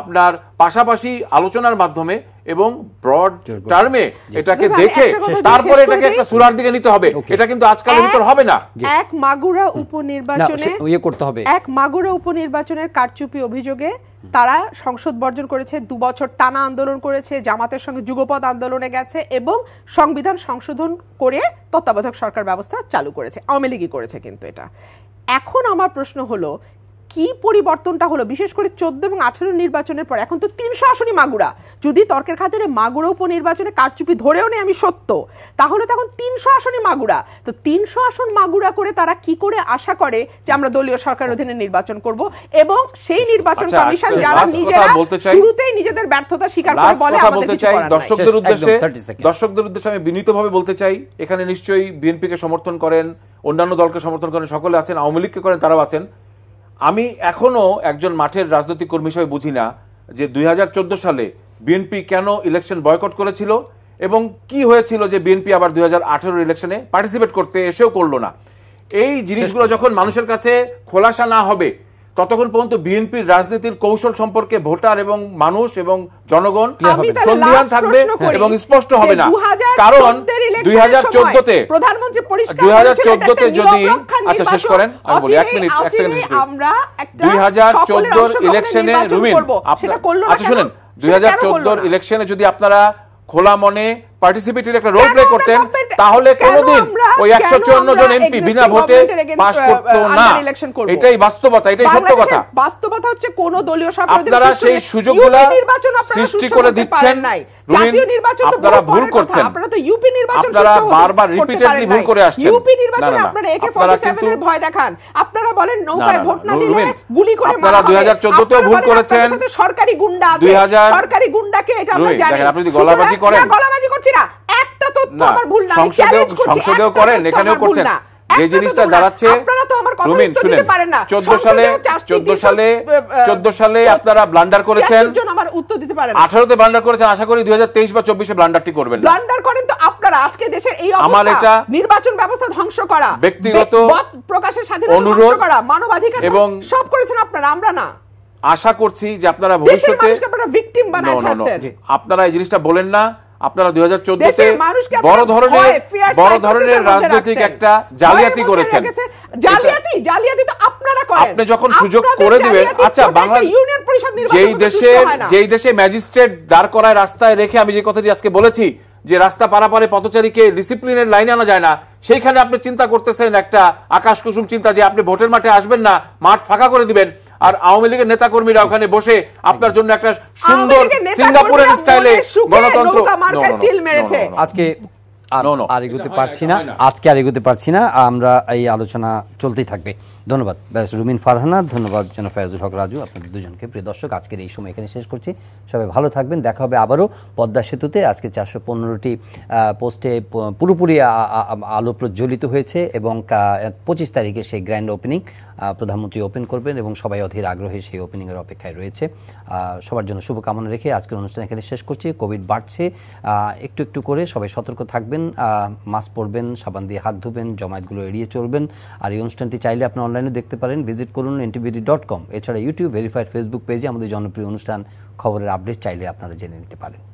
আপনার পাশাপাশি আলোচনার মাধ্যমে এবং ব্রড টার্মে এটাকে দেখে তারপরে এটাকে একটা সুরার দিকে নিতে হবে এটা কিন্তু আজকালের ভিতর হবে না এক মাগুরা hmm. উপনির্বাচনে ইয়ে করতে হবে এক মাগুরা উপনির্বাচনের কারচুপি অভিযোগে তারা সংসদ বর্জন করেছে দু বছর টানা আন্দোলন করেছে জামাতের সঙ্গে যুগপথ আন্দোলনে গেছে এবং সংবিধান সংশোধন করে তত্ত্বাবধায়ক সরকার ব্যবস্থা চালু করেছে আওয়ামী লীগই করেছে কিন্তু এটা এখন আমার প্রশ্ন হলো কি পরিবর্তনটা হলো বিশেষ করে চোদ্দ এবং আঠেরো নির্বাচনের পর এখন তো তিনশো আসনই মাগুরা যদি তর্কের খাতিরে মাগুরা উপনির্বাচনে কারচুপি ধরেও নেই আমি সত্য তাহলে তো এখন তিনশো আসনই মাগুরা তো তিনশো আসন মাগুরা করে তারা কি করে আশা করে যে আমরা দলীয় সরকার অধীনে নির্বাচন করব এবং সেই নির্বাচন আচ্ছা, কমিশন আচ্ছা, যারা নিজেরা শুরুতেই নিজেদের ব্যর্থতা স্বীকার করে বলে আমাদের চাই দর্শকদের উদ্দেশ্যে দর্শকদের উদ্দেশ্যে আমি বিনীতভাবে বলতে চাই এখানে নিশ্চয়ই বিএনপিকে সমর্থন করেন অন্যান্য দলকে সমর্থন করেন সকলে আছেন আওয়ামী লীগকে করেন তারাও আছেন আমি এখনও একজন মাঠের রাজনৈতিক কর্মী হিসেবে বুঝি না যে দুই সালে বিএনপি কেন ইলেকশন বয়কট করেছিল এবং কি হয়েছিল যে বিএনপি আবার দুই হাজার ইলেকশনে পার্টিসিপেট করতে এসেও করলো না এই জিনিসগুলো যখন মানুষের কাছে খোলাসা না হবে ততক্ষণ পর্যন্ত বিএনপির রাজনীতির কৌশল সম্পর্কে ভোটার এবং মানুষ এবং জনগণ সন্ধিহান থাকবে এবং স্পষ্ট হবে না কারণ দুই হাজার চোদ্দতে দুই হাজার চোদ্দতে যদি আচ্ছা শেষ করেন আমি বলি এক মিনিট এক সেকেন্ড দুই হাজার চোদ্দোর ইলেকশনে রুমিন আচ্ছা শুনেন দুই হাজার চোদ্দোর ইলেকশনে যদি আপনারা খোলা মনে পার্টিসিপেটরি একটা রোল প্লে করতেন তাহলে কোনদিন ওই একশো চুয়ান্ন জন এমপি বিনা ভোটে পাস করতো না এটাই বাস্তবতা এটাই সত্য কথা বাস্তবতা হচ্ছে কোন দলীয় আপনারা সেই গুলা সৃষ্টি করে দিচ্ছেন আপনারা ভুল করছেন আপনারা বারবার রিপিটেডলি ভুল করে আসছেন ইউপি নির্বাচনে আপনারা একে ভয় দেখান আপনারা বলেন নৌকায় ভোট না দিলে গুলি করে আপনারা 2014 তেও ভুল করেছেন সরকারি গুন্ডা আছে সরকারি গুন্ডাকে এটা আমরা জানি আপনি যদি গলাবাজি করেন গলাবাজি করছি না এক একটা তথ্য আমার ভুল না আমি চ্যালেঞ্জ করছি সংসদেও করেন এখানেও করছেন যে জিনিসটা দাঁড়াচ্ছে রুমিন শুনেন চোদ্দ সালে চোদ্দ সালে চোদ্দ সালে আপনারা ব্লান্ডার করেছেন আঠারোতে ব্লান্ডার করেছেন আশা করি দুই বা চব্বিশে ব্লান্ডারটি করবেন ব্লান্ডার করেন তো আপনারা আজকে দেশের এই আমার এটা নির্বাচন ব্যবস্থা ধ্বংস করা ব্যক্তিগত প্রকাশের স্বাধীনতা অনুরোধ করা মানবাধিকার এবং সব করেছেন আপনারা আমরা না আশা করছি যে আপনারা ভবিষ্যতে আপনারা এই জিনিসটা বলেন না আপনারা দুই হাজার চোদ্দতে বড় ধরনের বড় ধরনের রাজনৈতিক একটা জালিয়াতি করেছেন জালিয়াতি জালিয়াতি তো আপনারা করেন আপনি যখন সুযোগ করে দিবেন আচ্ছা বাংলা ইউনিয়ন পরিষদ যেই দেশে যেই দেশে ম্যাজিস্ট্রেট দাঁড় করায় রাস্তায় রেখে আমি যে কথাটি আজকে বলেছি যে রাস্তা পারাপারে পথচারীকে ডিসিপ্লিনের লাইনে আনা যায় না সেইখানে আপনি চিন্তা করতেছেন একটা আকাশ কুসুম চিন্তা যে আপনি ভোটের মাঠে আসবেন না মাঠ ফাঁকা করে দিবেন আর আওয়ামী লীগের নেতাকর্মীরা ওখানে বসে আপনার জন্য একটা সুন্দর সিঙ্গাপুরের স্টাইলে গণতন্ত্র আজকে আর এগোতে পারছি না আজকে আর এগোতে পারছি না আমরা এই আলোচনা চলতেই থাকবে ধন্যবাদ ব্যাস রুমিন ফারহানা ধন্যবাদ যেন ফয়াজুল হক রাজু আপনাদের দুজনকে প্রিয় দর্শক আজকের এই সময় এখানে শেষ করছি সবাই ভালো থাকবেন দেখা হবে আবারও পদ্মা সেতুতে আজকে চারশো পনেরোটি পোস্টে পুরোপুরি আলো প্রজ্বলিত হয়েছে এবং পঁচিশ তারিখে সেই গ্র্যান্ড ওপেনিং প্রধানমন্ত্রী ওপেন করবেন এবং সবাই অধীর আগ্রহে সেই ওপেনিংয়ের অপেক্ষায় রয়েছে সবার জন্য শুভকামনা রেখে আজকের অনুষ্ঠান এখানে শেষ করছি কোভিড বাড়ছে একটু একটু করে সবাই সতর্ক থাকবেন মাস্ক পরবেন সাবান দিয়ে হাত ধুবেন জমায়েতগুলো এড়িয়ে চলবেন আর এই অনুষ্ঠানটি চাইলে আপনি অনলাইনে দেখতে পারেন ভিজিট করুন এনটিভিডি ডট কম এছাড়া ইউটিউব ভেরিফাইড ফেসবুক পেজে আমাদের জনপ্রিয় অনুষ্ঠান খবরের আপডেট চাইলে আপনারা জেনে নিতে পারেন